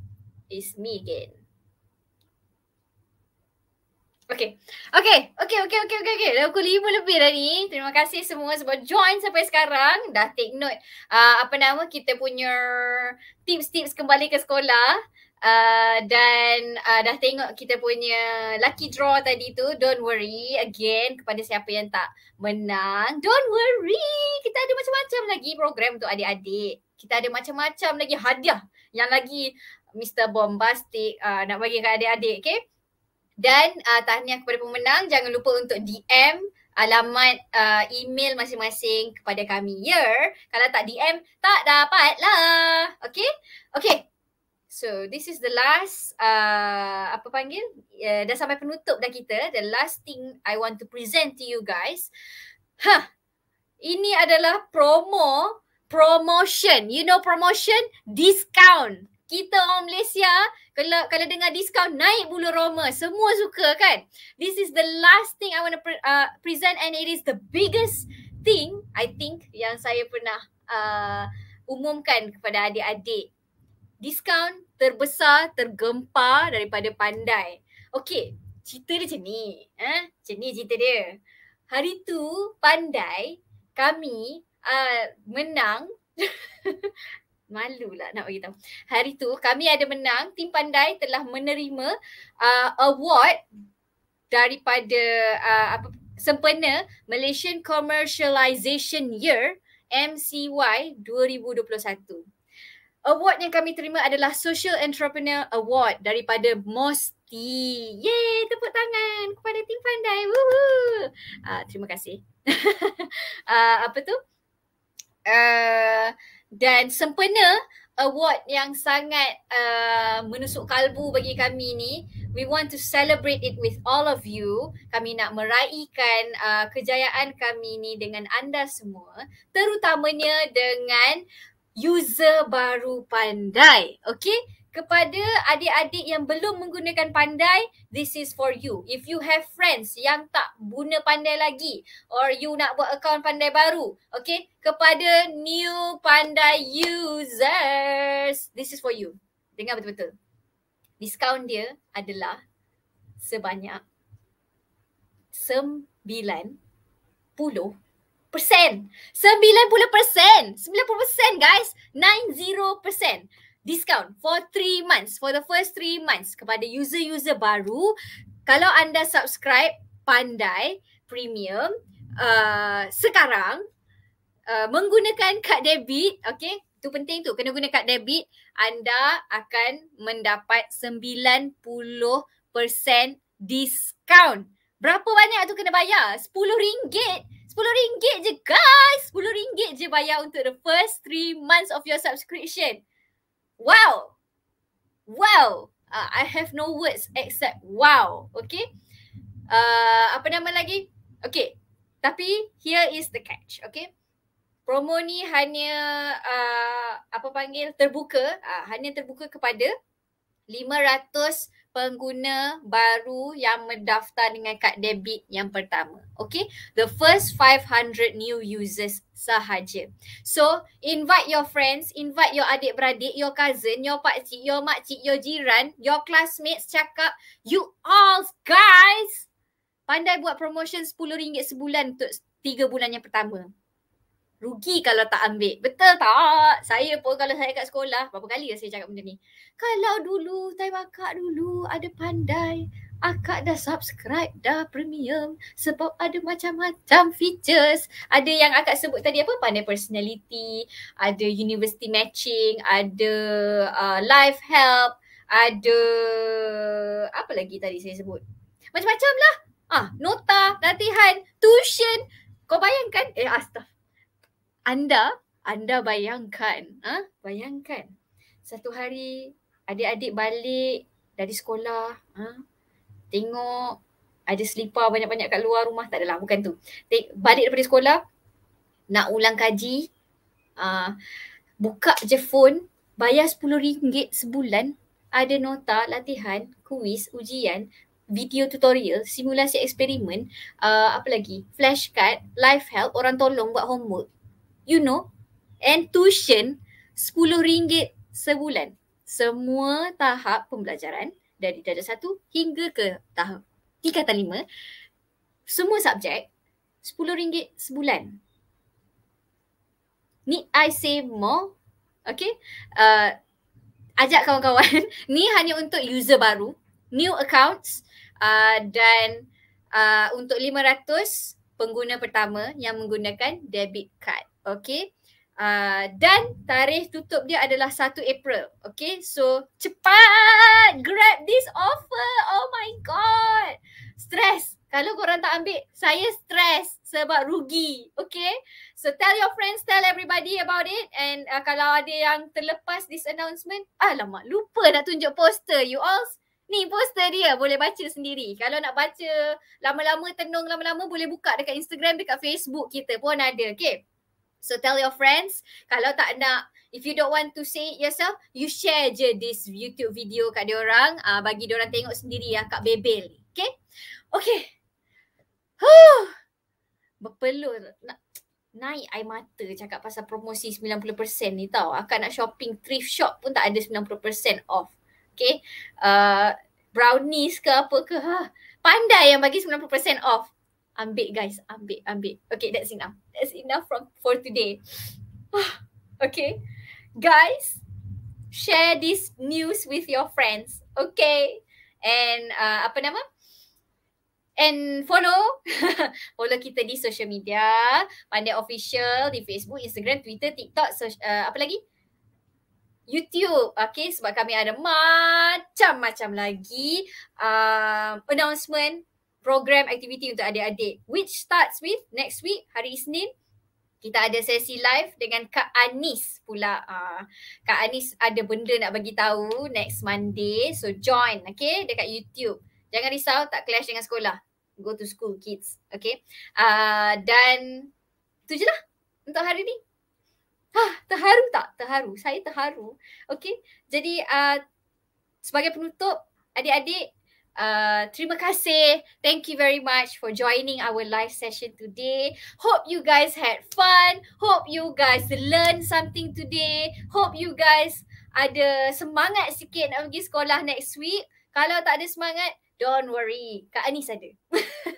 It's me again. Okay. Okay. Okay. Okay. Okay. Okay. okay. Dah pukul lima lebih dah ni. Terima kasih semua sebab join sampai sekarang. Dah take note uh, apa nama kita punya tips-tips kembali ke sekolah. Uh, dan uh, dah tengok kita punya lucky draw tadi tu Don't worry again kepada siapa yang tak menang Don't worry kita ada macam-macam lagi program untuk adik-adik Kita ada macam-macam lagi hadiah yang lagi Mr. Bombastic uh, nak bagi kepada adik-adik. Okay? Dan uh, tahniah kepada pemenang. Jangan lupa untuk DM alamat uh, email masing-masing kepada kami. Ya, kalau tak DM, tak dapat lah. Okay? Okay. So, this is the last, uh, apa panggil? Uh, dah sampai penutup dah kita. The last thing I want to present to you guys. Huh. Ini adalah promo, promotion. You know promotion? Discount kita orang Malaysia kalau kalau dengar diskaun naik bulu roma semua suka kan this is the last thing i want to pre- uh, present and it is the biggest thing i think yang saya pernah uh, umumkan kepada adik-adik diskaun terbesar tergempar daripada pandai okey cerita dia macam ni eh macam ni cerita dia hari tu pandai kami uh, menang *laughs* malu lah nak beritahu. Hari tu kami ada menang, tim pandai telah menerima uh, award daripada uh, apa sempena Malaysian Commercialization Year MCY 2021. Award yang kami terima adalah Social Entrepreneur Award daripada Mosti. Yeay, tepuk tangan kepada tim pandai. Uh, terima kasih. uh, *laughs* apa tu? Uh, dan sempena award yang sangat uh, menusuk kalbu bagi kami ni we want to celebrate it with all of you kami nak meraihkan uh, kejayaan kami ni dengan anda semua terutamanya dengan user baru pandai okay? kepada adik-adik yang belum menggunakan pandai, this is for you. If you have friends yang tak guna pandai lagi or you nak buat account pandai baru, okay? Kepada new pandai users, this is for you. Dengar betul-betul. Discount dia adalah sebanyak 90 persen. 90 persen! 90 persen guys! 90 persen! discount for three months for the first three months kepada user-user baru kalau anda subscribe pandai premium uh, sekarang uh, menggunakan kad debit okay, tu penting tu kena guna kad debit anda akan mendapat 90% discount berapa banyak tu kena bayar Sepuluh ringgit sepuluh ringgit je guys. sepuluh ringgit je bayar untuk the first three months of your subscription wow wow uh, i have no words except wow okay uh, apa nama lagi okay tapi here is the catch okay promo ni hanya uh, apa panggil terbuka uh, hanya terbuka kepada 500 pengguna baru yang mendaftar dengan kad debit yang pertama okay the first 500 new users sahaja. So, invite your friends, invite your adik-beradik, your cousin, your pakcik, your makcik, your jiran, your classmates cakap, you all guys, pandai buat promotion RM10 sebulan untuk 3 bulan yang pertama. Rugi kalau tak ambil. Betul tak? Saya pun kalau saya kat sekolah, berapa kali saya cakap benda ni. Kalau dulu, time akak dulu ada pandai, Akak dah subscribe dah premium sebab ada macam-macam features. Ada yang akak sebut tadi apa pandai personality, ada university matching, ada uh, life help, ada apa lagi tadi saya sebut. Macam-macam lah. Ah, nota, latihan, tuition. Kau bayangkan? Eh, astaf. Anda, anda bayangkan. Ah, ha? bayangkan. Satu hari adik-adik balik dari sekolah. Ha? tengok ada selipar banyak-banyak kat luar rumah tak adalah bukan tu Tek, balik daripada sekolah nak ulang kaji uh, buka je phone bayar RM10 sebulan ada nota latihan kuis ujian video tutorial simulasi eksperimen uh, apa lagi flashcard live help orang tolong buat homework you know and tuition RM10 sebulan semua tahap pembelajaran dari darjah satu hingga ke tahap tingkatan lima semua subjek sepuluh ringgit sebulan. Ni I say more. Okay. Uh, ajak kawan-kawan. *laughs* Ni hanya untuk user baru. New accounts. Uh, dan uh, untuk ratus pengguna pertama yang menggunakan debit card. Okay. Uh, dan tarikh tutup dia adalah 1 April. Okay, so cepat grab this offer. Oh my god. Stress. Kalau korang tak ambil, saya stress sebab rugi. Okay, so tell your friends, tell everybody about it. And uh, kalau ada yang terlepas this announcement, alamak lupa nak tunjuk poster you all. Ni poster dia boleh baca sendiri. Kalau nak baca lama-lama, tenung lama-lama boleh buka dekat Instagram, dekat Facebook kita pun ada. Okay. So tell your friends, kalau tak nak, if you don't want to say it yourself, you share je this YouTube video kat dia orang, uh, bagi dia orang tengok sendiri ya kat Bebel. Okay? Okay. Huh. Berpeluh nak naik air mata cakap pasal promosi 90% ni tau. Akak nak shopping thrift shop pun tak ada 90% off. Okay. Uh, brownies ke apa ke. Huh. Pandai yang bagi 90% off ambil guys ambil ambil okay that's enough that's enough from for today ah, okay guys share this news with your friends okay and uh, apa nama And follow, *laughs* follow kita di social media, Pandai Official di Facebook, Instagram, Twitter, TikTok, so, uh, apa lagi? YouTube, okay sebab kami ada macam-macam lagi uh, announcement program aktiviti untuk adik-adik which starts with next week hari Isnin kita ada sesi live dengan Kak Anis pula. Uh, Kak Anis ada benda nak bagi tahu next Monday. So join, okay, dekat YouTube. Jangan risau tak clash dengan sekolah. Go to school, kids. Okay. Uh, dan tu je lah untuk hari ni. Hah, terharu tak? Terharu. Saya terharu. Okay. Jadi uh, sebagai penutup, adik-adik Uh, terima kasih. Thank you very much for joining our live session today. Hope you guys had fun. Hope you guys learn something today. Hope you guys ada semangat sikit nak pergi sekolah next week. Kalau tak ada semangat, don't worry. Kak Anis ada.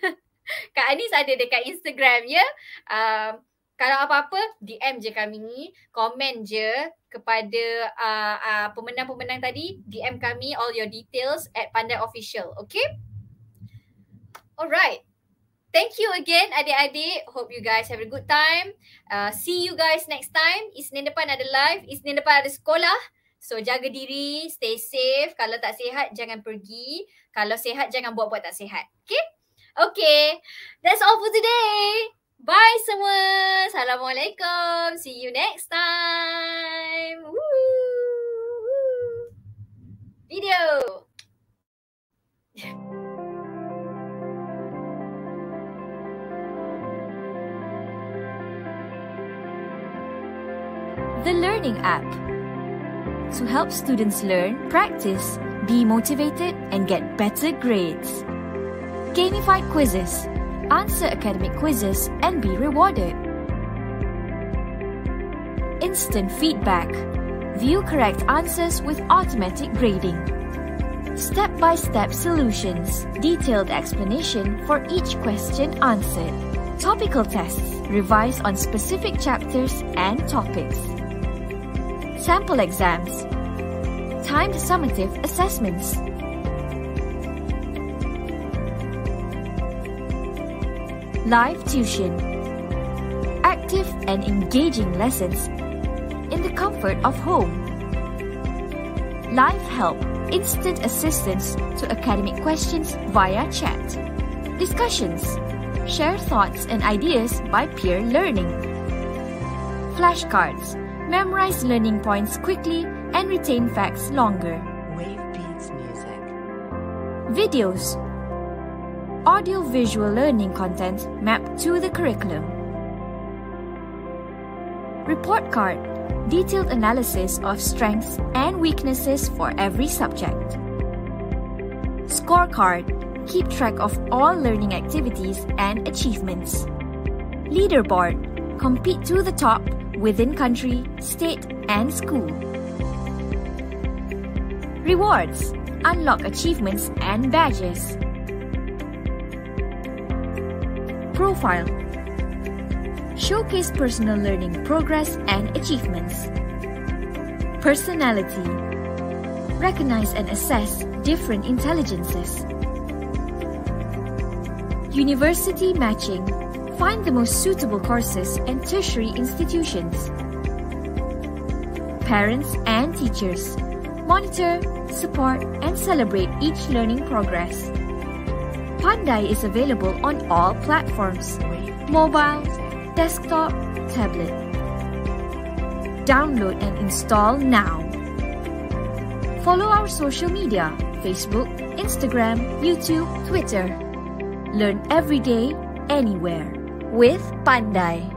*laughs* Kak Anis ada dekat Instagram ya. Yeah? Um, kalau apa-apa, DM je kami ni. Comment je kepada uh, uh, pemenang-pemenang tadi DM kami all your details at Pandai Official, okay? Alright, thank you again adik-adik. Hope you guys have a good time. Uh, see you guys next time. Isnin depan ada live, Isnin depan ada sekolah. So jaga diri, stay safe. Kalau tak sihat, jangan pergi. Kalau sihat, jangan buat-buat tak sihat, okay? Okay, that's all for today. Bye semua. Assalamualaikum. See you next time. Woo. Video. The Learning App to help students learn, practice, be motivated, and get better grades. Gamified quizzes answer academic quizzes and be rewarded. Instant feedback. View correct answers with automatic grading. Step-by-step -step solutions. Detailed explanation for each question answered. Topical tests. Revise on specific chapters and topics. Sample exams. Timed summative assessments. live tuition, active and engaging lessons in the comfort of home, live help, instant assistance to academic questions via chat, discussions, share thoughts and ideas by peer learning, flashcards, memorize learning points quickly and retain facts longer. Wave beats music. Videos audio-visual learning content mapped to the curriculum. Report card, detailed analysis of strengths and weaknesses for every subject. Scorecard, keep track of all learning activities and achievements. Leaderboard, compete to the top within country, state and school. Rewards, unlock achievements and badges. profile. Showcase personal learning progress and achievements. Personality. Recognize and assess different intelligences. University matching. Find the most suitable courses and tertiary institutions. Parents and teachers. Monitor, support, and celebrate each learning progress. Pandai is available on all platforms mobile, desktop, tablet. Download and install now. Follow our social media Facebook, Instagram, YouTube, Twitter. Learn every day, anywhere with Pandai.